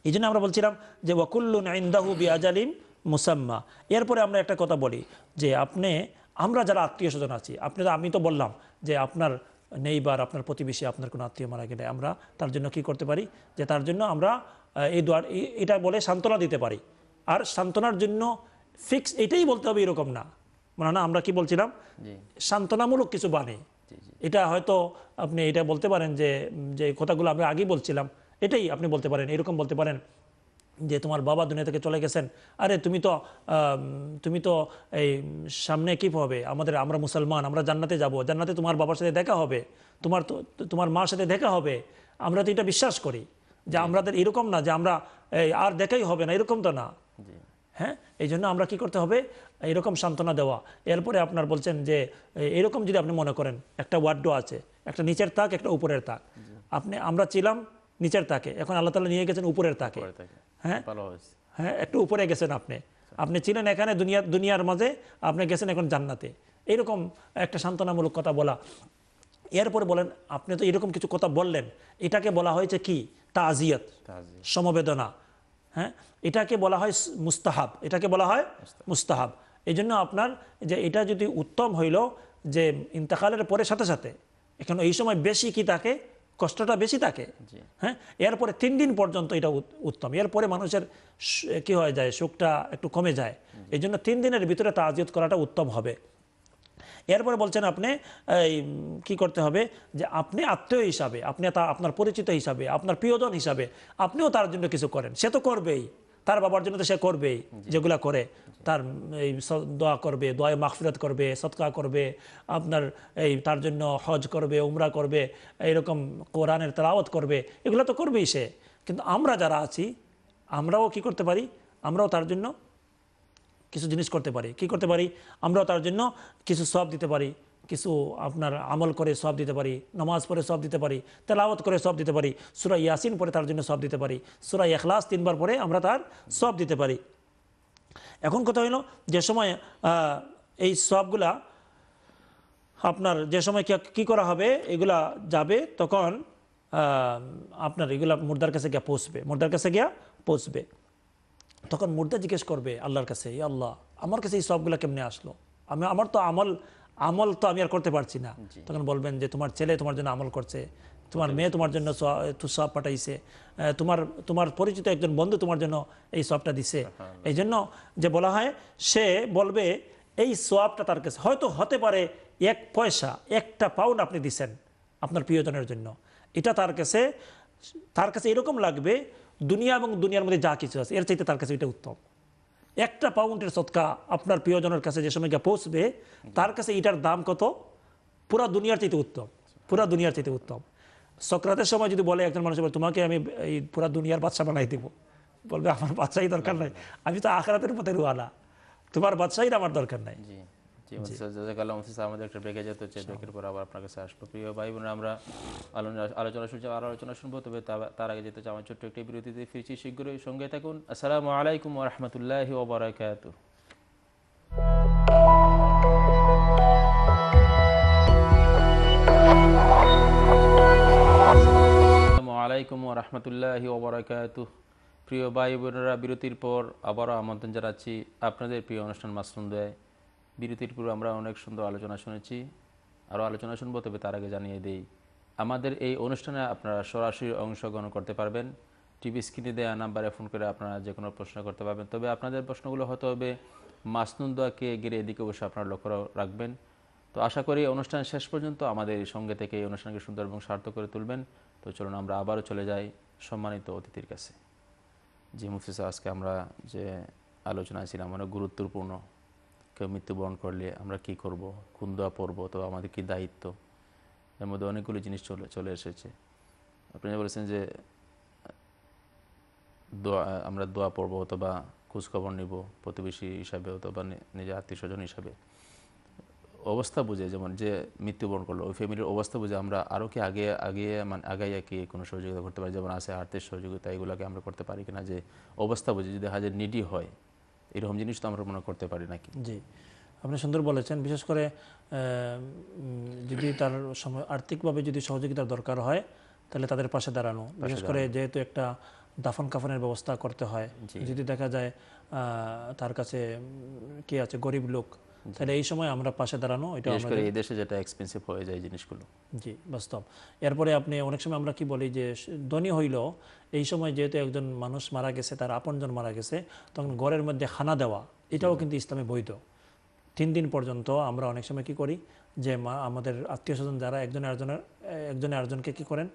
এই জন্য আমরা বলছিলাম যে ওয়াকুল্লুন আইন্দাহু বিয়াজালিম মুসাম্মা এরপরে আমরা একটা কথা বলি যে আপনি আমরা যারা আত্মীয় স্বজন আছি আপনি আমি তো বললাম যে আপনার নেইবার আপনার প্রতিবেশী আপনার কোনো আত্মীয় মারা গেলে আমরা তার জন্য কি করতে পারি যে তার জন্য আমরা এই দোয়ার এটা বলে সান্ত্বনা দিতে পারি আর সান্ত্বনার জন্য ফিক্স এটাই বলতে হবে এরকম না মানে না আমরা কি বলছিলাম সান্ত্বনামূলক কিছু বাণী এটা হয়তো আপনি এটা বলতে পারেন যে যে কথাগুলো আমরা আগেই বলছিলাম এটাই আপনি বলতে পারেন এরকম বলতে পারেন যে তোমার বাবা দুনিয়া থেকে চলে গেছেন আরে তুমি তো তুমি তো এই সামনে কি হবে আমাদের আমরা মুসলমান আমরা জান্নাতে যাব জান্নাতে তোমার বাবার সাথে দেখা হবে তোমার তোমার মার সাথে দেখা হবে আমরা তো এটা বিশ্বাস করি যে আমাদের এরকম না যে আমরা আর দেখাই হবে না এরকম তো না হ্যাঁ এই জন্য আমরা কি করতে হবে এরকম সান্ত্বনা দেওয়া এরপরে আপনার বলছেন যে এরকম যদি আপনি মনে করেন একটা ওয়ার্ডো আছে একটা নিচের তাক একটা উপরের তাক আপনি আমরা ছিলাম নিচের তাকে এখন আল্লাহ তালা নিয়ে গেছেন উপরের তাকে হ্যাঁ হ্যাঁ একটু উপরে গেছেন আপনি আচ্ছা। আপনি ছিলেন এখানে দুনিয়া দুনিয়ার মাঝে আপনি গেছেন এখন জান্নাতে এইরকম একটা সান্ত্বনামূলক কথা বলা এরপরে বলেন আপনি তো এরকম কিছু কথা বললেন এটাকে বলা হয়েছে কি আজিয়ত সমবেদনা হ্যাঁ এটাকে বলা হয় মুস্তাহাব এটাকে বলা হয় মুস্তাহাব এই জন্য আপনার যে এটা যদি উত্তম হইল যে ইন্তকালের পরে সাথে সাথে এখন এই সময় বেশি কি তাকে কষ্টটা বেশি থাকে হ্যাঁ এরপরে তিন দিন পর্যন্ত এটা উত্তম এরপরে মানুষের কি হয়ে যায় সুখটা একটু কমে যায় এই জন্য তিন দিনের ভিতরে তাজিয়ত করাটা উত্তম হবে এরপরে বলছেন আপনি এই কী করতে হবে যে আপনি আত্মীয় হিসাবে আপনি তা আপনার পরিচিত হিসাবে আপনার প্রিয়জন হিসাবে আপনিও তার জন্য কিছু করেন সে তো করবেই তার বাবার জন্য তো সে করবেই যেগুলা করে তার এই দোয়া করবে দোয়া মাহফিরাত করবে সৎকা করবে আপনার এই তার জন্য হজ করবে উমরা করবে এইরকম কোরআনের তালাওয়াত করবে এগুলো তো করবেই সে কিন্তু আমরা যারা আছি আমরাও কি করতে পারি আমরাও তার জন্য কিছু জিনিস করতে পারি কি করতে পারি আমরাও তার জন্য কিছু সব দিতে পারি কিছু আপনার আমল করে সব দিতে পারি নমাজ পড়ে সব দিতে পারি তেলাওয়াত করে সব দিতে পারি সুরাই ইয়াসিন পরে তার জন্য সব দিতে পারি সুরাই এখলাস তিনবার পরে আমরা তার সব দিতে পারি এখন কথা হইল যে সময় এই সবগুলা আপনার যে সময় কি করা হবে এগুলা যাবে তখন আপনার এগুলা মুর্দার কাছে গিয়া পৌঁছবে মুর্দার কাছে গিয়া পৌঁছবে তখন মুর্দা জিজ্ঞেস করবে আল্লাহর কাছে আল্লাহ আমার কাছে এই সবগুলা কেমনে আসলো আমি আমার তো আমল আমল তো আমি আর করতে পারছি না তখন বলবেন যে তোমার ছেলে তোমার জন্য আমল করছে তোমার মেয়ে তোমার জন্য সব পাঠাইছে তোমার তোমার পরিচিত একজন বন্ধু তোমার জন্য এই সবটা দিছে এই জন্য যে বলা হয় সে বলবে এই সোয়াবটা তার কাছে হয়তো হতে পারে এক পয়সা একটা পাউন্ড আপনি দিছেন আপনার প্রিয়জনের জন্য এটা তার কাছে তার কাছে এরকম লাগবে দুনিয়া এবং দুনিয়ার মধ্যে যা কিছু আছে এর চাইতে তার কাছে এটা উত্তম একটা পাউন্ডের সৎকা আপনার প্রিয়জনের কাছে যে সময় পৌঁছবে তার কাছে এটার দাম কত পুরা দুনিয়ার চাইতে উত্তম পুরা দুনিয়ার চাইতে উত্তম সক্রাতের সময় যদি বলে একজন মানুষ তোমাকে আমি এই পুরা দুনিয়ার বাচ্চা বানাই দেবো বলবে আমার বাচ্চাই দরকার নাই আমি তো আখরাতের পথে রুয়ালা তোমার বাচ্চাই আমার দরকার নাই প্রিয় ভাই আলোচনা আর আলোচনা শুনবো তার আগে যেতে আমার ছোট্ট একটি বিরতিতে শীঘ্রই সঙ্গে প্রিয় বোনেরা বিরতির পর আবারও আমন্ত্রণ জানাচ্ছি আপনাদের প্রিয় অনুষ্ঠান মাসরুম দেয় বিরতির পূর্বে আমরা অনেক সুন্দর আলোচনা শুনেছি আরও আলোচনা শুনবো তবে তার আগে জানিয়ে দিই আমাদের এই অনুষ্ঠানে আপনারা সরাসরি অংশগ্রহণ করতে পারবেন টিভি স্ক্রিনে দেওয়া নাম্বারে ফোন করে আপনারা যে কোনো প্রশ্ন করতে পারবেন তবে আপনাদের প্রশ্নগুলো হতে হবে মাসনুন দোয়াকে এদিকে অবশ্যই আপনারা লক্ষ্য রাখবেন তো আশা করি অনুষ্ঠান শেষ পর্যন্ত আমাদের সঙ্গে থেকে এই অনুষ্ঠানকে সুন্দর এবং সার্থক করে তুলবেন তো চলুন আমরা আবারও চলে যাই সম্মানিত অতিথির কাছে জি মুফিস আজকে আমরা যে আলোচনায় ছিলাম অনেক গুরুত্বপূর্ণ কেউ মৃত্যুবরণ করলে আমরা কি করব কোন দোয়া পড়বো অথবা আমাদের কি দায়িত্ব এর মধ্যে অনেকগুলি জিনিস চলে চলে এসেছে আপনি বলেছেন যে দোয়া আমরা দোয়া পড়বো অথবা খোঁজখবর নিব প্রতিবেশী হিসাবে অথবা নিজের আত্মীয় স্বজন হিসাবে অবস্থা বুঝে যেমন যে মৃত্যুবরণ করলো ওই ফ্যামিলির অবস্থা বুঝে আমরা আরও কি আগে আগে মানে আগে কি কোনো সহযোগিতা করতে পারি যেমন আছে আর্থিক সহযোগিতা এগুলোকে আমরা করতে পারি কিনা যে অবস্থা বুঝে যদি হাজার নিডি হয় এরকম জিনিস তো আমরা মনে করতে পারি নাকি জি আপনি সুন্দর বলেছেন বিশেষ করে যদি তার সময় আর্থিকভাবে যদি সহযোগিতার দরকার হয় তাহলে তাদের পাশে দাঁড়ানো বিশেষ করে যেহেতু একটা দাফন কাফনের ব্যবস্থা করতে হয় যদি দেখা যায় তার কাছে কে আছে গরিব লোক তাহলে এই সময় আমরা পাশে দাঁড়ানো এটা আমাদের এই দেশে যেটা এক্সপেন্সিভ হয়ে যায় জিনিসগুলো জি বাস্তব এরপরে আপনি অনেক সময় আমরা কি বলি যে ধনী হইল এই সময় যেহেতু একজন মানুষ মারা গেছে তার আপনজন মারা গেছে তখন ঘরের মধ্যে খানা দেওয়া এটাও কিন্তু ইসলামে বৈধ তিন দিন পর্যন্ত আমরা অনেক সময় কি করি যে আমাদের আত্মীয় স্বজন যারা একজনে আরেকজনের একজনে আরেকজনকে কি করেন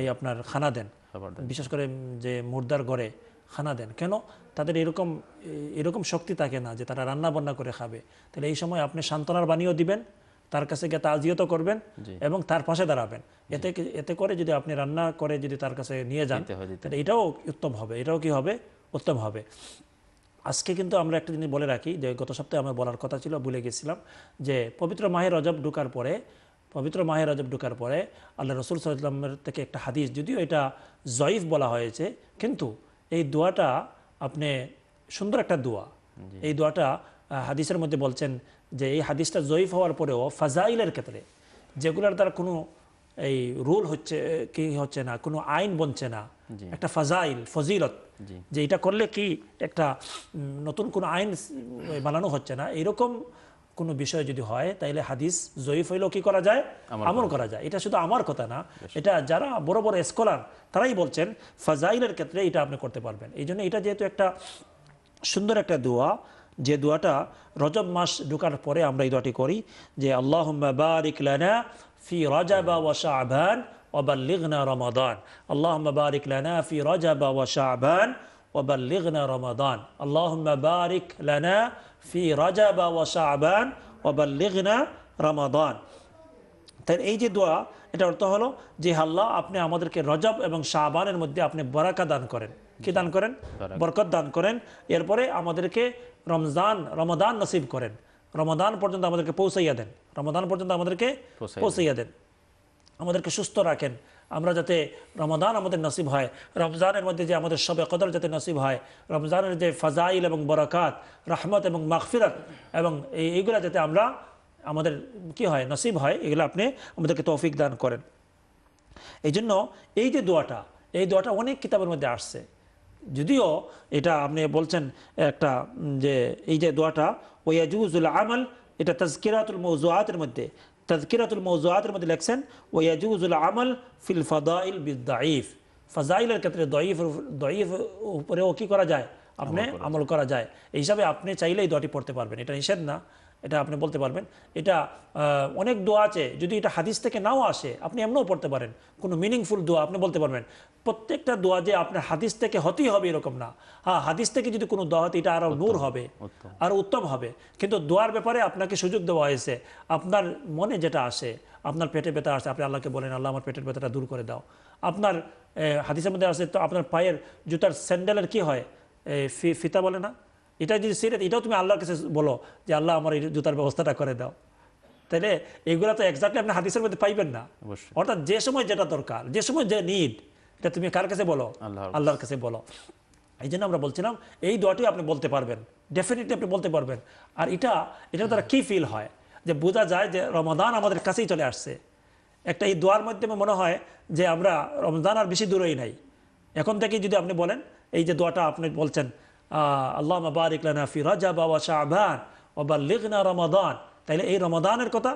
এই আপনার খানা দেন বিশেষ করে যে মুর্দার ঘরে খানা দেন কেন তাদের এরকম এরকম শক্তি থাকে না যে তারা রান্না বান্না করে খাবে তাহলে এই সময় আপনি সান্ত্বনার বাণীও দিবেন তার কাছে গিয়ে আজিয়ত করবেন এবং তার পাশে দাঁড়াবেন এতে এতে করে যদি আপনি রান্না করে যদি তার কাছে নিয়ে যান তাহলে এটাও উত্তম হবে এটাও কি হবে উত্তম হবে আজকে কিন্তু আমরা একটা জিনিস বলে রাখি যে গত সপ্তাহে আমার বলার কথা ছিল ভুলে গেছিলাম যে পবিত্র মাহে রজব ঢুকার পরে পবিত্র মাহে রজব ঢুকার পরে আল্লাহ রসুল সাল্লামের থেকে একটা হাদিস যদিও এটা জয়ীফ বলা হয়েছে কিন্তু এই দোয়াটা আপনি সুন্দর একটা দোয়া এই দোয়াটা হাদিসের মধ্যে বলছেন যে এই হাদিসটা জয়ীফ হওয়ার পরেও ফাজাইলের ক্ষেত্রে যেগুলোর দ্বারা কোনো এই রুল হচ্ছে কি হচ্ছে না কোনো আইন বনছে না একটা ফাজাইল ফজিলত যে এটা করলে কি একটা নতুন কোনো আইন বানানো হচ্ছে না এরকম কোনো বিষয় যদি হয় তাইলে হাদিস জয়ীফ হইলেও কি করা যায় আমল করা যায় এটা শুধু আমার কথা না এটা যারা বড় বড় স্কলার তারাই বলছেন ফাজাইলের ক্ষেত্রে এটা আপনি করতে পারবেন এই জন্য এটা যেহেতু একটা সুন্দর একটা দোয়া যে দোয়াটা রজব মাস ঢুকার পরে আমরা এই দোয়াটি করি যে আল্লাহ বারিক লানা ফি রাজাবা ওয়া শাহবান ওবাল্লিগনা রমাদান আল্লাহ বারিক লানা ফি রাজাবা ওয়া শাহবান وبلغنا رمضان اللهم بارك لنا في رجب وشعبان وبلغنا رمضان এই যে দোয়া এটা অর্থ হলো যে আল্লাহ আপনি আমাদেরকে রজব এবং শাহবানের মধ্যে আপনি বরাকা দান করেন কি দান করেন বরকত দান করেন এরপরে আমাদেরকে রমজান রমাদান নসিব করেন রমাদান পর্যন্ত আমাদেরকে পৌঁছাইয়া দেন রমাদান পর্যন্ত আমাদেরকে পৌঁছাইয়া দেন আমাদেরকে সুস্থ রাখেন আমরা যাতে রমাদান আমাদের নসিব হয় রমজানের মধ্যে যে আমাদের সবে কদর যাতে নসিব হয় রমজানের যে ফাজাইল এবং বরাকাত রহমত এবং মাগফিরাত এবং এইগুলা যাতে আমরা আমাদের কি হয় নসিব হয় এগুলো আপনি আমাদেরকে তৌফিক দান করেন এই জন্য এই যে দোয়াটা এই দোয়াটা অনেক কিতাবের মধ্যে আসছে যদিও এটা আপনি বলছেন একটা যে এই যে দোয়াটা ওয়াজুজুল আমল এটা তাজকিরাতুল মৌজুয়াতের মধ্যে তাজকিরাতুল মৌজুয়াতের মধ্যে লেখছেন ওয়াজুজুল আমল ফিল ফাদাইল বিদাইফ ফাজাইলের ক্ষেত্রে দইফ দইফ উপরেও কী করা যায় আপনি আমল করা যায় এই হিসাবে আপনি চাইলেই দটি পড়তে পারবেন এটা নিষেধ না এটা আপনি বলতে পারবেন এটা অনেক দোয়া আছে যদি এটা হাদিস থেকে নাও আসে আপনি এমনও পড়তে পারেন কোনো মিনিংফুল দোয়া আপনি বলতে পারবেন প্রত্যেকটা দোয়া যে আপনার হাদিস থেকে হতেই হবে এরকম না হ্যাঁ হাদিস থেকে যদি কোনো দোয়া হতে এটা আরও নূর হবে আরও উত্তম হবে কিন্তু দোয়ার ব্যাপারে আপনাকে সুযোগ দেওয়া হয়েছে আপনার মনে যেটা আসে আপনার পেটে ব্যথা আসে আপনি আল্লাহকে বলেন আল্লাহ আমার পেটের ব্যথাটা দূর করে দাও আপনার হাদিসের মধ্যে আসে তো আপনার পায়ের জুতার স্যান্ডেলের কি হয় ফিতা বলে না এটা যদি সিরিয়াস এটাও তুমি আল্লাহর কাছে বলো যে আল্লাহ আমার এই জুতার ব্যবস্থাটা করে দাও তাহলে এগুলো তো এক্স্যাক্টলি আপনি হাদিসের মধ্যে পাইবেন না অর্থাৎ যে সময় যেটা দরকার যে সময় যে নিড এটা তুমি কার কাছে বলো আল্লাহর কাছে বলো এই জন্য আমরা বলছিলাম এই দোয়াটি আপনি বলতে পারবেন ডেফিনেটলি আপনি বলতে পারবেন আর এটা এটা দ্বারা কী ফিল হয় যে বোঝা যায় যে রমাদান আমাদের কাছেই চলে আসছে একটা এই দোয়ার মাধ্যমে মনে হয় যে আমরা রমজান আর বেশি দূরেই নাই এখন থেকে যদি আপনি বলেন এই যে দোয়াটা আপনি বলছেন আল্লাহ মাবারিক লানা ফিরাজা বাবা শাহবান বা লিগনা রমাদান তাইলে এই রমাদানের কথা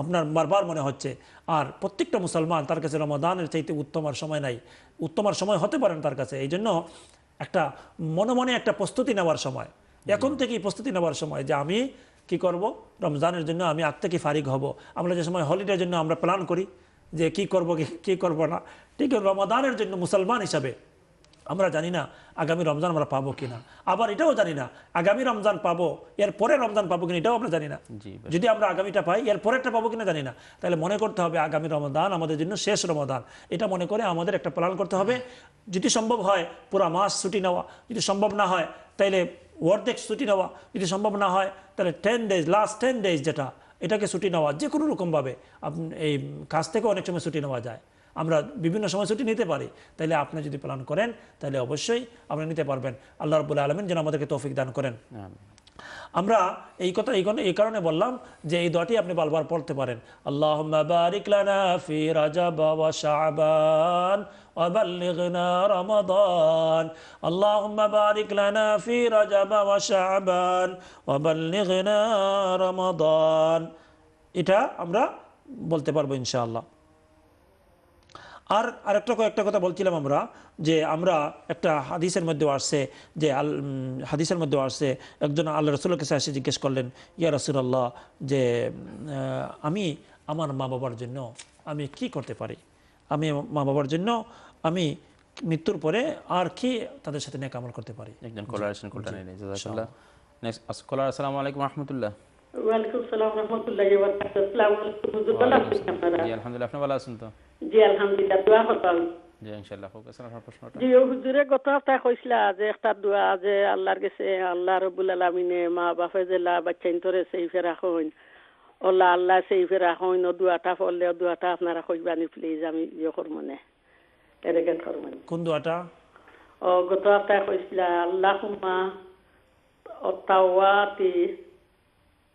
আপনার বারবার মনে হচ্ছে আর প্রত্যেকটা মুসলমান তার কাছে রমাদানের চাইতে উত্তম আর সময় নাই উত্তম আর সময় হতে পারেন তার কাছে এই জন্য একটা মনে মনে একটা প্রস্তুতি নেওয়ার সময় এখন থেকেই প্রস্তুতি নেওয়ার সময় যে আমি কি করব রমজানের জন্য আমি আগ থেকে ফারিক হব আমরা যে সময় হলিডের জন্য আমরা প্ল্যান করি যে কি করব কি করব না ঠিক রমাদানের জন্য মুসলমান হিসাবে আমরা জানি না আগামী রমজান আমরা পাবো কিনা আবার এটাও জানি না আগামী রমজান পাবো এর পরে রমজান পাবো কিনা এটাও আমরা জানি না যদি আমরা আগামীটা পাই এর পরেরটা পাবো কিনা জানি না তাহলে মনে করতে হবে আগামী রমদান আমাদের জন্য শেষ রমদান এটা মনে করে আমাদের একটা প্ল্যান করতে হবে যদি সম্ভব হয় পুরা মাস ছুটি নেওয়া যদি সম্ভব না হয় তাইলে অর্ধেক ছুটি নেওয়া যদি সম্ভব না হয় তাহলে ten days last ten days যেটা এটাকে ছুটি নেওয়া যে কোনো রকমভাবে আপনি এই কাজ থেকে অনেক সময় ছুটি নেওয়া যায় আমরা বিভিন্ন সময় ছুটি নিতে পারি তাহলে আপনি যদি প্ল্যান করেন তাহলে অবশ্যই আপনি নিতে পারবেন আল্লাহ রবুল আলমেন যেন আমাদেরকে তৌফিক দান করেন আমরা এই কথা এই এই কারণে বললাম যে এই দোয়াটি আপনি বারবার পড়তে পারেন আল্লাহ ফি রাজা বাবা শাহবান وبلغنا رمضان اللهم بارك لنا في رجب وشعبان وبلغنا رمضان এটা আমরা বলতে পারবো ইনশাআল্লাহ আর আরেকটা কয়েকটা কথা বলছিলাম আমরা যে আমরা একটা হাদিসের মধ্যেও আসছে যে আল হাদিসের মধ্যেও আসছে একজন আল্লাহ রসুল্লা কাছে এসে জিজ্ঞেস করলেন ইয়া রসুলাল্লাহ যে আমি আমার মা বাবার জন্য আমি কি করতে পারি আমি মা বাবার জন্য আমি মৃত্যুর পরে আর কি তাদের সাথে নেকামল করতে পারি একজন কলার আসেন কলার আলাইকুম রহমতুল্লাহ ওয়ালাইকুম সালাম রহমতুল্লাহি ওয়া বারাকাতুহু আসসালামু আলাইকুম হুজুর ভালো আছেন আপনারা জি আলহামদুলিল্লাহ আপনি ভালো আছেন তো জি আলহামদুলিল্লাহ দোয়া আল্লাহ লা বাচ্চা ইন্তরে সেই ফেরা হইন ওলা আল্লাহ সেই ফেরা হইন দোয়াটা পড়লে দোয়াটা আমি ইয়ে করব মনে এরেগেট করব মনে কোন দোয়াটা ও গত সপ্তাহে কইছিলা আল্লাহুম্মা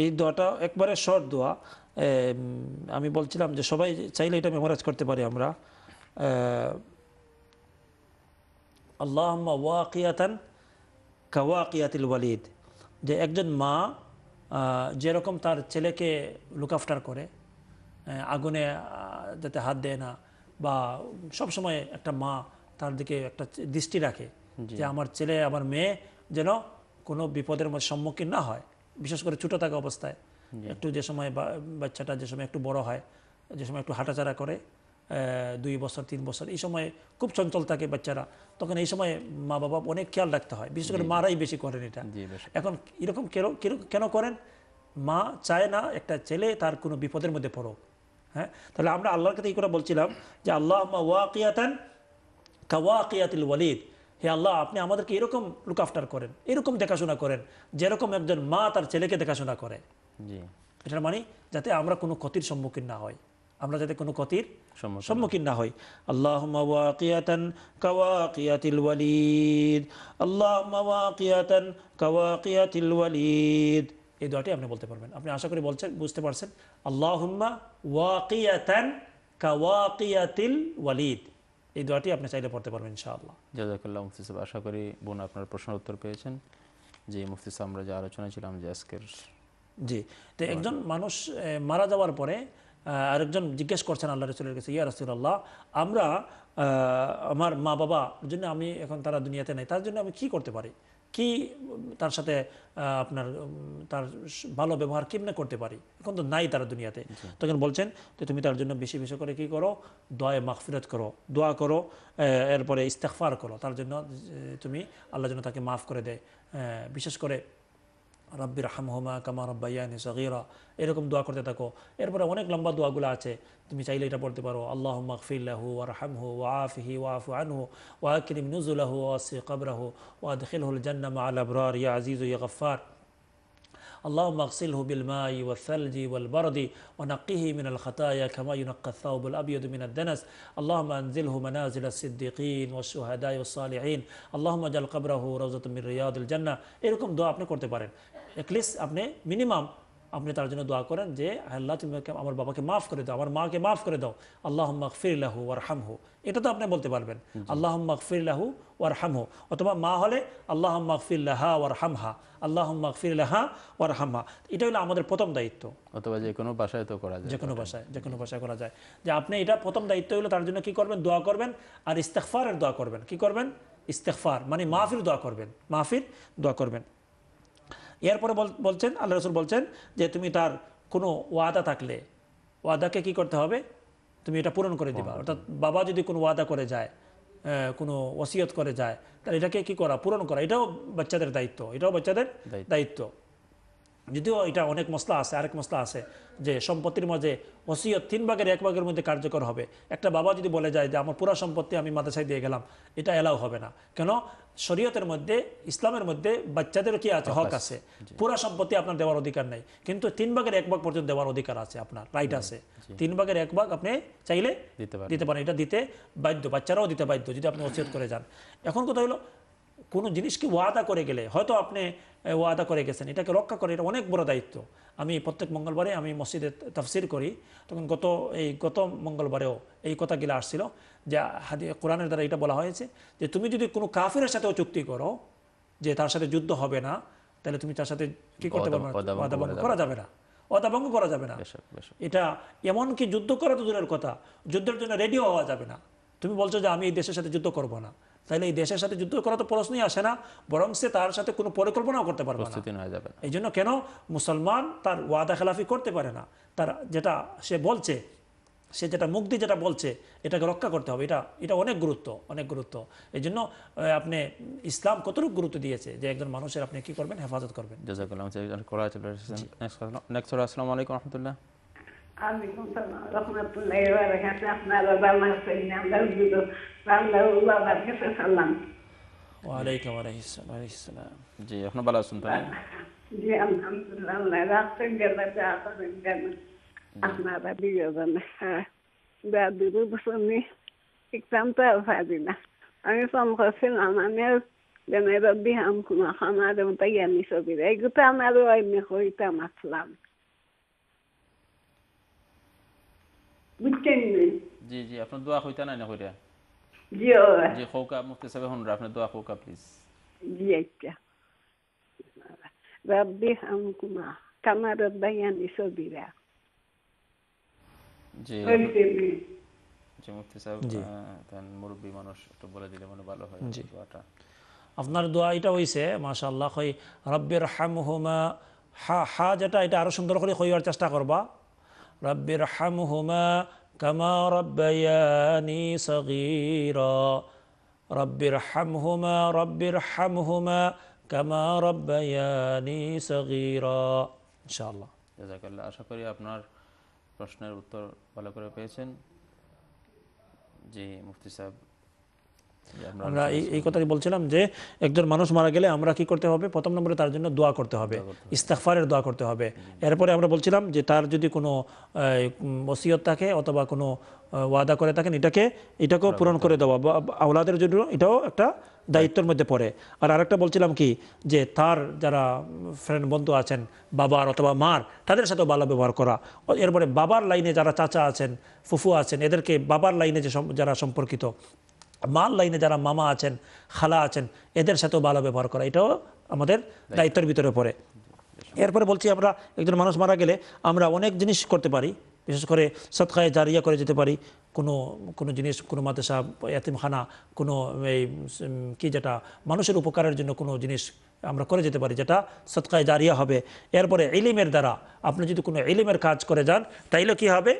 এই দোয়াটা একবারে শর্ট দোয়া আমি বলছিলাম যে সবাই চাইলে এটা মেমোরাইজ করতে পারি আমরা আল্লাহ ওয়াকিয়াতান কাওয়াকিয়াতিল ওয়ালিদ যে একজন মা যেরকম তার ছেলেকে লুকাফটার করে আগুনে যাতে হাত দেয় না বা সবসময় একটা মা তার দিকে একটা দৃষ্টি রাখে যে আমার ছেলে আমার মেয়ে যেন কোনো বিপদের সম্মুখীন না হয় বিশেষ করে ছোটো থাকা অবস্থায় একটু যে সময় বাচ্চাটা যে সময় একটু বড় হয় যে সময় একটু হাঁটাচারা করে দুই বছর তিন বছর এই সময় খুব চঞ্চল থাকে বাচ্চারা তখন এই সময় মা বাবা অনেক খেয়াল রাখতে হয় বিশেষ করে মারাই বেশি করেন এটা এখন এরকম কেন করেন মা চায় না একটা ছেলে তার কোনো বিপদের মধ্যে পড়ুক হ্যাঁ তাহলে আমরা আল্লাহর কাছে এই কথা বলছিলাম যে আল্লাহ ওয়াকিয়াতেন কাওয়াকিয়াতিল ওয়ালিদ হে আল্লাহ আপনি আমাদেরকে এরকম লুক আফটার করেন এরকম দেখাশোনা করেন যেরকম একজন মা তার ছেলেকে দেখাশোনা করে এটার মানে যাতে আমরা কোনো ক্ষতির সম্মুখীন না হয় আমরা যাতে কোনো ক্ষতির সম্মুখীন না হই আল্লাহ ওয়ালিদ এই দোয়াটি আপনি বলতে পারবেন আপনি আশা করি বলছেন বুঝতে পারছেন আল্লাহ ওয়াকিয়াতিল ওয়ালিদ এই দোয়াটি আপনি চাইলে পড়তে পারবেন ইনশাআল্লাহ জাজাকাল্লাহ মুফতি সাহেব আশা করি বোন আপনার প্রশ্নের উত্তর পেয়েছেন যে মুফতি সাহেব আমরা যে আলোচনা ছিলাম যে আজকের জি তো একজন মানুষ মারা যাওয়ার পরে আরেকজন জিজ্ঞেস করছেন আল্লাহ রসুলের কাছে ইয়া রসুল্লাহ আমরা আমার মা বাবা জন্য আমি এখন তারা দুনিয়াতে নাই তার জন্য আমি কি করতে পারি কি তার সাথে আপনার তার ভালো ব্যবহার কেমনে করতে পারি এখন তো নাই তারা দুনিয়াতে আচ্ছা। তখন বলছেন যে তুমি তার জন্য বেশি বেশি করে কি করো দোয়ায় মাহফিরত করো দোয়া করো এরপরে ইস্তেকফার করো তার জন্য তুমি আল্লাহ যেন তাকে মাফ করে দেয় বিশেষ করে রব্বির হামহমা কামা রব্বাইয়ানি সগিরা এরকম দোয়া করতে থাকো এরপরে অনেক লম্বা দোয়াগুলো আছে তুমি চাইলে এটা পড়তে পারো আল্লাহ মকফিল্লাহু ওয়ারহামহু ওয়াফিহি ওয়াফু আনহু ওয়াকিরিম নুজুলাহু ওয়াসি কবরাহু ওয়াদখিলহুল জান্নামা আল আবরার ইয়া আজিজ ইয়া গফার اللهم اغسله بالماء والثلج والبرد ونقه من الخطايا كما ينقى الثوب الأبيض من الدنس اللهم أنزله منازل الصديقين والشهداء والصالحين اللهم اجعل قبره روضه من رياض الجنة এরকম দোয়া আপনি করতে পারেন অ্যাটলিস্ট আপনি মিনিমাম আপনি তার জন্য দোয়া করেন যে আল্লাহ তুমি আমার বাবাকে মাফ করে দাও আমার মাকে মাফ করে দাও আল্লাহ মকফিরাহু ওয়ার হামহু এটা তো আপনি বলতে পারবেন আল্লাহ মকফিরাহু ওয়ার হামহু অথবা মা হলে আল্লাহ মকফিল্লাহা ওয়ার হামহা আল্লাহ মকফিরাহা ওয়ার হামহা এটা হলো আমাদের প্রথম দায়িত্ব অথবা যে কোনো ভাষায় তো করা যায় যে কোনো ভাষায় যে কোনো ভাষায় করা যায় যে আপনি এটা প্রথম দায়িত্ব হলো তার জন্য কি করবেন দোয়া করবেন আর ইস্তেকফারের দোয়া করবেন কি করবেন ইস্তেকফার মানে মাহফির দোয়া করবেন মাহফির দোয়া করবেন এরপরে বলছেন আল্লাহ রসুল বলছেন যে তুমি তার কোনো ওয়াদা থাকলে ওয়াদাকে কি করতে হবে তুমি এটা পূরণ করে দিবা অর্থাৎ বাবা যদি কোনো ওয়াদা করে যায় কোনো ওসিয়ত করে যায় তাহলে এটাকে কি করা পূরণ করা এটাও বাচ্চাদের দায়িত্ব এটাও বাচ্চাদের দায়িত্ব যদিও এটা অনেক মশলা আছে আরেক মশলা আছে যে সম্পত্তির মাঝে ওসিয়ত তিন ভাগের এক ভাগের মধ্যে কার্যকর হবে একটা বাবা যদি বলে যায় যে আমার পুরা সম্পত্তি আমি মাদ্রাসায় দিয়ে গেলাম এটা এলাও হবে না কেন শরীয়তের মধ্যে ইসলামের মধ্যে বাচ্চাদেরও কি আছে হক আছে পুরা সম্পত্তি আপনার দেওয়ার অধিকার নাই কিন্তু তিন ভাগের এক ভাগ পর্যন্ত দেওয়ার অধিকার আছে আপনার রাইট আছে তিন ভাগের এক ভাগ আপনি চাইলে দিতে পারেন এটা দিতে বাধ্য বাচ্চারাও দিতে বাধ্য যদি আপনি ওসিয়ত করে যান এখন কোথায় হলো কোনো জিনিসকে ওয়াদা করে গেলে হয়তো আপনি ওয়াদা করে গেছেন এটাকে রক্ষা করে এটা অনেক বড় দায়িত্ব আমি প্রত্যেক মঙ্গলবারে আমি মসজিদে তাফসির করি তখন গত এই গত মঙ্গলবারেও এই কথাগুলো আসছিল যে হাদি কোরআনের দ্বারা এটা বলা হয়েছে যে তুমি যদি কোনো কাফিরের সাথেও চুক্তি করো যে তার সাথে যুদ্ধ হবে না তাহলে তুমি তার সাথে কি করতে পারবে না করা যাবে না অদাভঙ্গ করা যাবে না এটা এমনকি যুদ্ধ করা তো দূরের কথা যুদ্ধের জন্য রেডিও হওয়া যাবে না তুমি বলছো যে আমি এই দেশের সাথে যুদ্ধ করবো না তাহলে এই দেশের সাথে যুদ্ধ করা তো প্রশ্নই আসে না বরং সে তার সাথে কোনো পরিকল্পনাও করতে পারবে না যাবে এই জন্য কেন মুসলমান তার ওয়াদা খেলাফি করতে পারে না তার যেটা সে বলছে সে যেটা মুক্তি যেটা বলছে এটাকে রক্ষা করতে হবে এটা এটা অনেক গুরুত্ব অনেক গুরুত্ব এই জন্য আপনি ইসলাম কতটুকু গুরুত্ব দিয়েছে যে একজন মানুষের আপনি কি করবেন হেফাজত করবেন জাজাকুল্লাহ নেক্সট আসসালামু আলাইকুম রহমতুল্লাহ Amikum sana rahmetullahi ve berekatuhu ve bana seyyidemler budur. Ben de Allah berkese sallam. وعليكم وعليه السلام وعليه السلام جي احنا بلا سنتنا جي الحمد لله الله راقتن جنة راقتن جنة احنا ربي يظن بعد دروب سني اكتمت الفادنا انا سنغسل عمانيز لما يربيها امكم اخانا دمتيا نيسو بدا يقول تعملوا اي مخوي تعمل سلامك জি জি আপনার দোয়া হইতা না কইরা জি ও জি খোকা মুক্তি সাহেব হন দোয়া খোকা প্লিজ জি আচ্ছা। জি জি মুক্তি সাহেব তান মুরব্বি মানুষ একটু বলে দিলে মনে ভালো হয় দোয়াটা আপনার দোয়া এটা হইছে মাশাআল্লাহ কই রব্বির হামহুমা হা হা যেটা এটা আরো সুন্দর করে কইবার চেষ্টা করবা رب ارحمهما كما ربياني صغيرا رب ارحمهما رب ارحمهما كما ربياني صغيرا ان شاء الله جزاك الله شكرا يا আপনার প্রশ্নের উত্তর ভালো করে পেয়েছেন জি মুফতি সাহেব আমরা এই কথাটি বলছিলাম যে একজন মানুষ মারা গেলে আমরা কি করতে হবে প্রথম নম্বরে তার জন্য দোয়া করতে হবে ইস্তাকফারের দোয়া করতে হবে এরপরে আমরা বলছিলাম যে তার যদি কোনো ওসিয়ত থাকে অথবা কোনো ওয়াদা করে থাকেন এটাকে এটাকেও পূরণ করে দেওয়া আওলাদের জন্য এটাও একটা দায়িত্বের মধ্যে পড়ে আর আরেকটা বলছিলাম কি যে তার যারা ফ্রেন্ড বন্ধু আছেন বাবার অথবা মার তাদের সাথেও ভালো ব্যবহার করা এরপরে বাবার লাইনে যারা চাচা আছেন ফুফু আছেন এদেরকে বাবার লাইনে যে যারা সম্পর্কিত মাল লাইনে যারা মামা আছেন খালা আছেন এদের সাথেও ভালো ব্যবহার করা এটাও আমাদের দায়িত্বের ভিতরে পড়ে এরপরে বলছি আমরা একজন মানুষ মারা গেলে আমরা অনেক জিনিস করতে পারি বিশেষ করে সৎকায় জারিয়া করে যেতে পারি কোনো কোনো জিনিস কোনো মাদেশা এতিমখানা কোনো এই কী যেটা মানুষের উপকারের জন্য কোনো জিনিস আমরা করে যেতে পারি যেটা সৎকায় জারিয়া হবে এরপরে এলিমের দ্বারা আপনি যদি কোনো এলিমের কাজ করে যান তাইলে কি হবে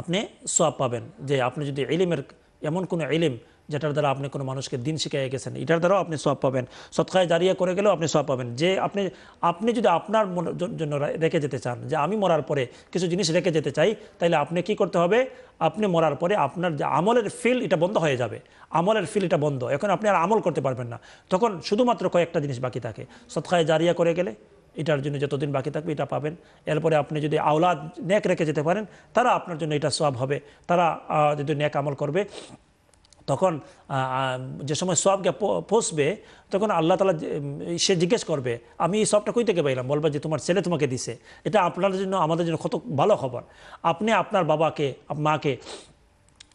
আপনি সোয়াব পাবেন যে আপনি যদি এলিমের এমন কোনো এলিম যেটার দ্বারা আপনি কোনো মানুষকে দিন শিখাইয়া গেছেন এটার দ্বারাও আপনি সব পাবেন সৎকায় জারিয়া করে গেলেও আপনি সব পাবেন যে আপনি আপনি যদি আপনার জন্য রেখে যেতে চান যে আমি মরার পরে কিছু জিনিস রেখে যেতে চাই তাহলে আপনি কি করতে হবে আপনি মরার পরে আপনার যে আমলের ফিল এটা বন্ধ হয়ে যাবে আমলের ফিল এটা বন্ধ এখন আপনি আর আমল করতে পারবেন না তখন শুধুমাত্র কয়েকটা জিনিস বাকি থাকে সৎকায় জারিয়া করে গেলে এটার জন্য যতদিন বাকি থাকবে এটা পাবেন এরপরে আপনি যদি আওলাদ ন্যাক রেখে যেতে পারেন তারা আপনার জন্য এটা সব হবে তারা যদি ন্যাক আমল করবে তখন যে সময় সবকে পোষবে তখন আল্লাহ তালা সে জিজ্ঞেস করবে আমি এই সবটা কই থেকে পাইলাম বলবে যে তোমার ছেলে তোমাকে দিছে এটা আপনার জন্য আমাদের জন্য কত ভালো খবর আপনি আপনার বাবাকে মাকে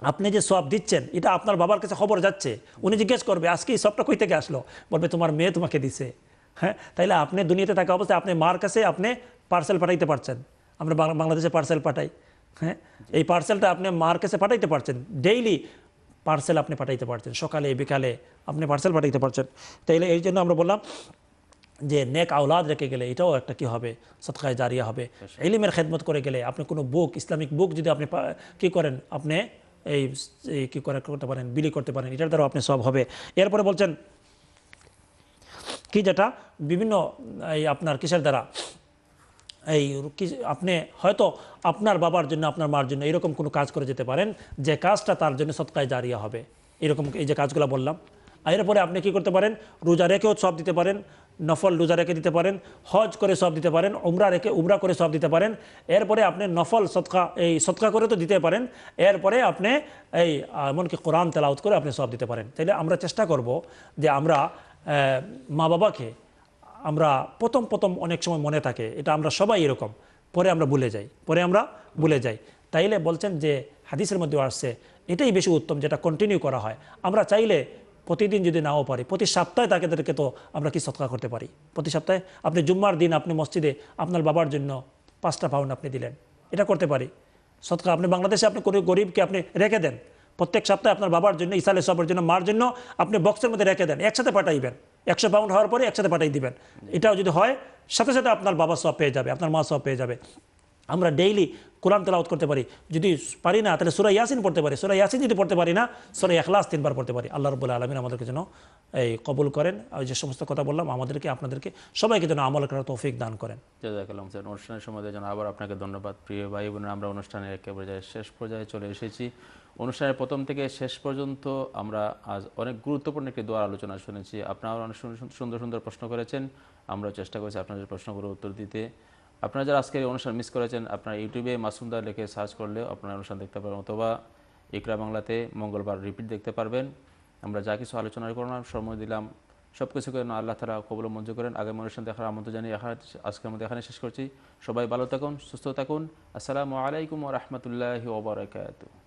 আপনি যে সব দিচ্ছেন এটা আপনার বাবার কাছে খবর যাচ্ছে উনি জিজ্ঞেস করবে আজকে এই সবটা কই থেকে আসলো বলবে তোমার মেয়ে তোমাকে দিছে হ্যাঁ তাইলে আপনি দুনিয়াতে থাকা অবস্থায় আপনি মার কাছে আপনি পার্সেল পাঠাইতে পারছেন আমরা বাংলাদেশে পার্সেল পাঠাই হ্যাঁ এই পার্সেলটা আপনি মার কাছে পাঠাইতে পারছেন ডেইলি পার্সেল আপনি পাঠাইতে পারছেন সকালে বিকালে আপনি পার্সেল পাঠাইতে পারছেন তাইলে এই জন্য আমরা বললাম যে নেক আওলাদ রেখে গেলে এটাও একটা কি হবে সৎকায় জারিয়া হবে এলিমের খেদমত করে গেলে আপনি কোনো বুক ইসলামিক বুক যদি আপনি কি করেন আপনি এই কি করে করতে পারেন বিলি করতে পারেন এটার দ্বারাও আপনি সব হবে এরপরে বলছেন কি যেটা বিভিন্ন এই আপনার কিসের দ্বারা এই আপনি হয়তো আপনার বাবার জন্য আপনার মার জন্য এরকম কোনো কাজ করে যেতে পারেন যে কাজটা তার জন্য সৎকায় জারিয়া হবে এরকম এই যে কাজগুলো বললাম এরপরে আপনি কি করতে পারেন রোজা রেখেও সব দিতে পারেন নফল রোজা রেখে দিতে পারেন হজ করে সব দিতে পারেন উমরা রেখে উমরা করে সব দিতে পারেন এরপরে আপনি নফল সৎকা এই সৎকা করে তো দিতে পারেন এরপরে আপনি এই এমনকি কোরআন তেলাউত করে আপনি সব দিতে পারেন তাইলে আমরা চেষ্টা করব যে আমরা মা বাবাকে আমরা প্রথম প্রথম অনেক সময় মনে থাকে এটা আমরা সবাই এরকম পরে আমরা ভুলে যাই পরে আমরা ভুলে যাই তাইলে বলছেন যে হাদিসের মধ্যে আসছে এটাই বেশি উত্তম যেটা কন্টিনিউ করা হয় আমরা চাইলে প্রতিদিন যদি নাও পারি প্রতি সপ্তাহে তাদেরকে তো আমরা কি সৎকার করতে পারি প্রতি সপ্তাহে আপনি জুম্মার দিন আপনি মসজিদে আপনার বাবার জন্য পাঁচটা পাউন্ড আপনি দিলেন এটা করতে পারি সৎকার আপনি বাংলাদেশে আপনি কোনো গরিবকে আপনি রেখে দেন প্রত্যেক সপ্তাহে আপনার বাবার জন্য ইসালে সবার জন্য মার জন্য আপনি বক্সের মধ্যে রেখে দেন একসাথে পাঠাইবেন একশো পাউন্ড হওয়ার পরে একসাথে পাঠিয়ে দিবেন এটাও যদি হয় সাথে সাথে আপনার বাবা সব পেয়ে যাবে আপনার মা সব পেয়ে যাবে আমরা ডেইলি কোরআন তেলাউত করতে পারি যদি পারি না তাহলে সুরাই ইয়াসিন পড়তে পারি সুরাই ইয়াসিন যদি পড়তে পারি না সুরাই এখলাস তিনবার পড়তে পারি আল্লাহ রবুল্লা আলমিন আমাদেরকে যেন এই কবুল করেন আর যে সমস্ত কথা বললাম আমাদেরকে আপনাদেরকে সবাইকে যেন আমল করার তৌফিক দান করেন স্যার অনুষ্ঠানের সময় যেন আবার আপনাকে ধন্যবাদ প্রিয় ভাই বোন আমরা অনুষ্ঠানের পর্যায়ে শেষ পর্যায়ে চলে এসেছি অনুষ্ঠানের প্রথম থেকে শেষ পর্যন্ত আমরা আজ অনেক গুরুত্বপূর্ণ একটি দোয়ার আলোচনা শুনেছি আপনারা অনেক সুন্দর সুন্দর প্রশ্ন করেছেন আমরা চেষ্টা করেছি আপনাদের প্রশ্নগুলোর উত্তর দিতে আপনারা যারা আজকের অনুষ্ঠান মিস করেছেন আপনারা ইউটিউবে মাসুমদার লেখে সার্চ করলেও আপনারা অনুষ্ঠান দেখতে পারবেন অথবা ইকরা বাংলাতে মঙ্গলবার রিপিট দেখতে পারবেন আমরা যা কিছু আলোচনা করলাম সময় দিলাম সব কিছু করেন আল্লাহ তারা কবল মঞ্জুর করেন আগামী অনুষ্ঠান দেখার আমন্ত্রণ জানিয়ে আজকের মধ্যে এখানে শেষ করছি সবাই ভালো থাকুন সুস্থ থাকুন আসসালামু আলাইকুম রহমতুল্লাহ ওবরাকাতু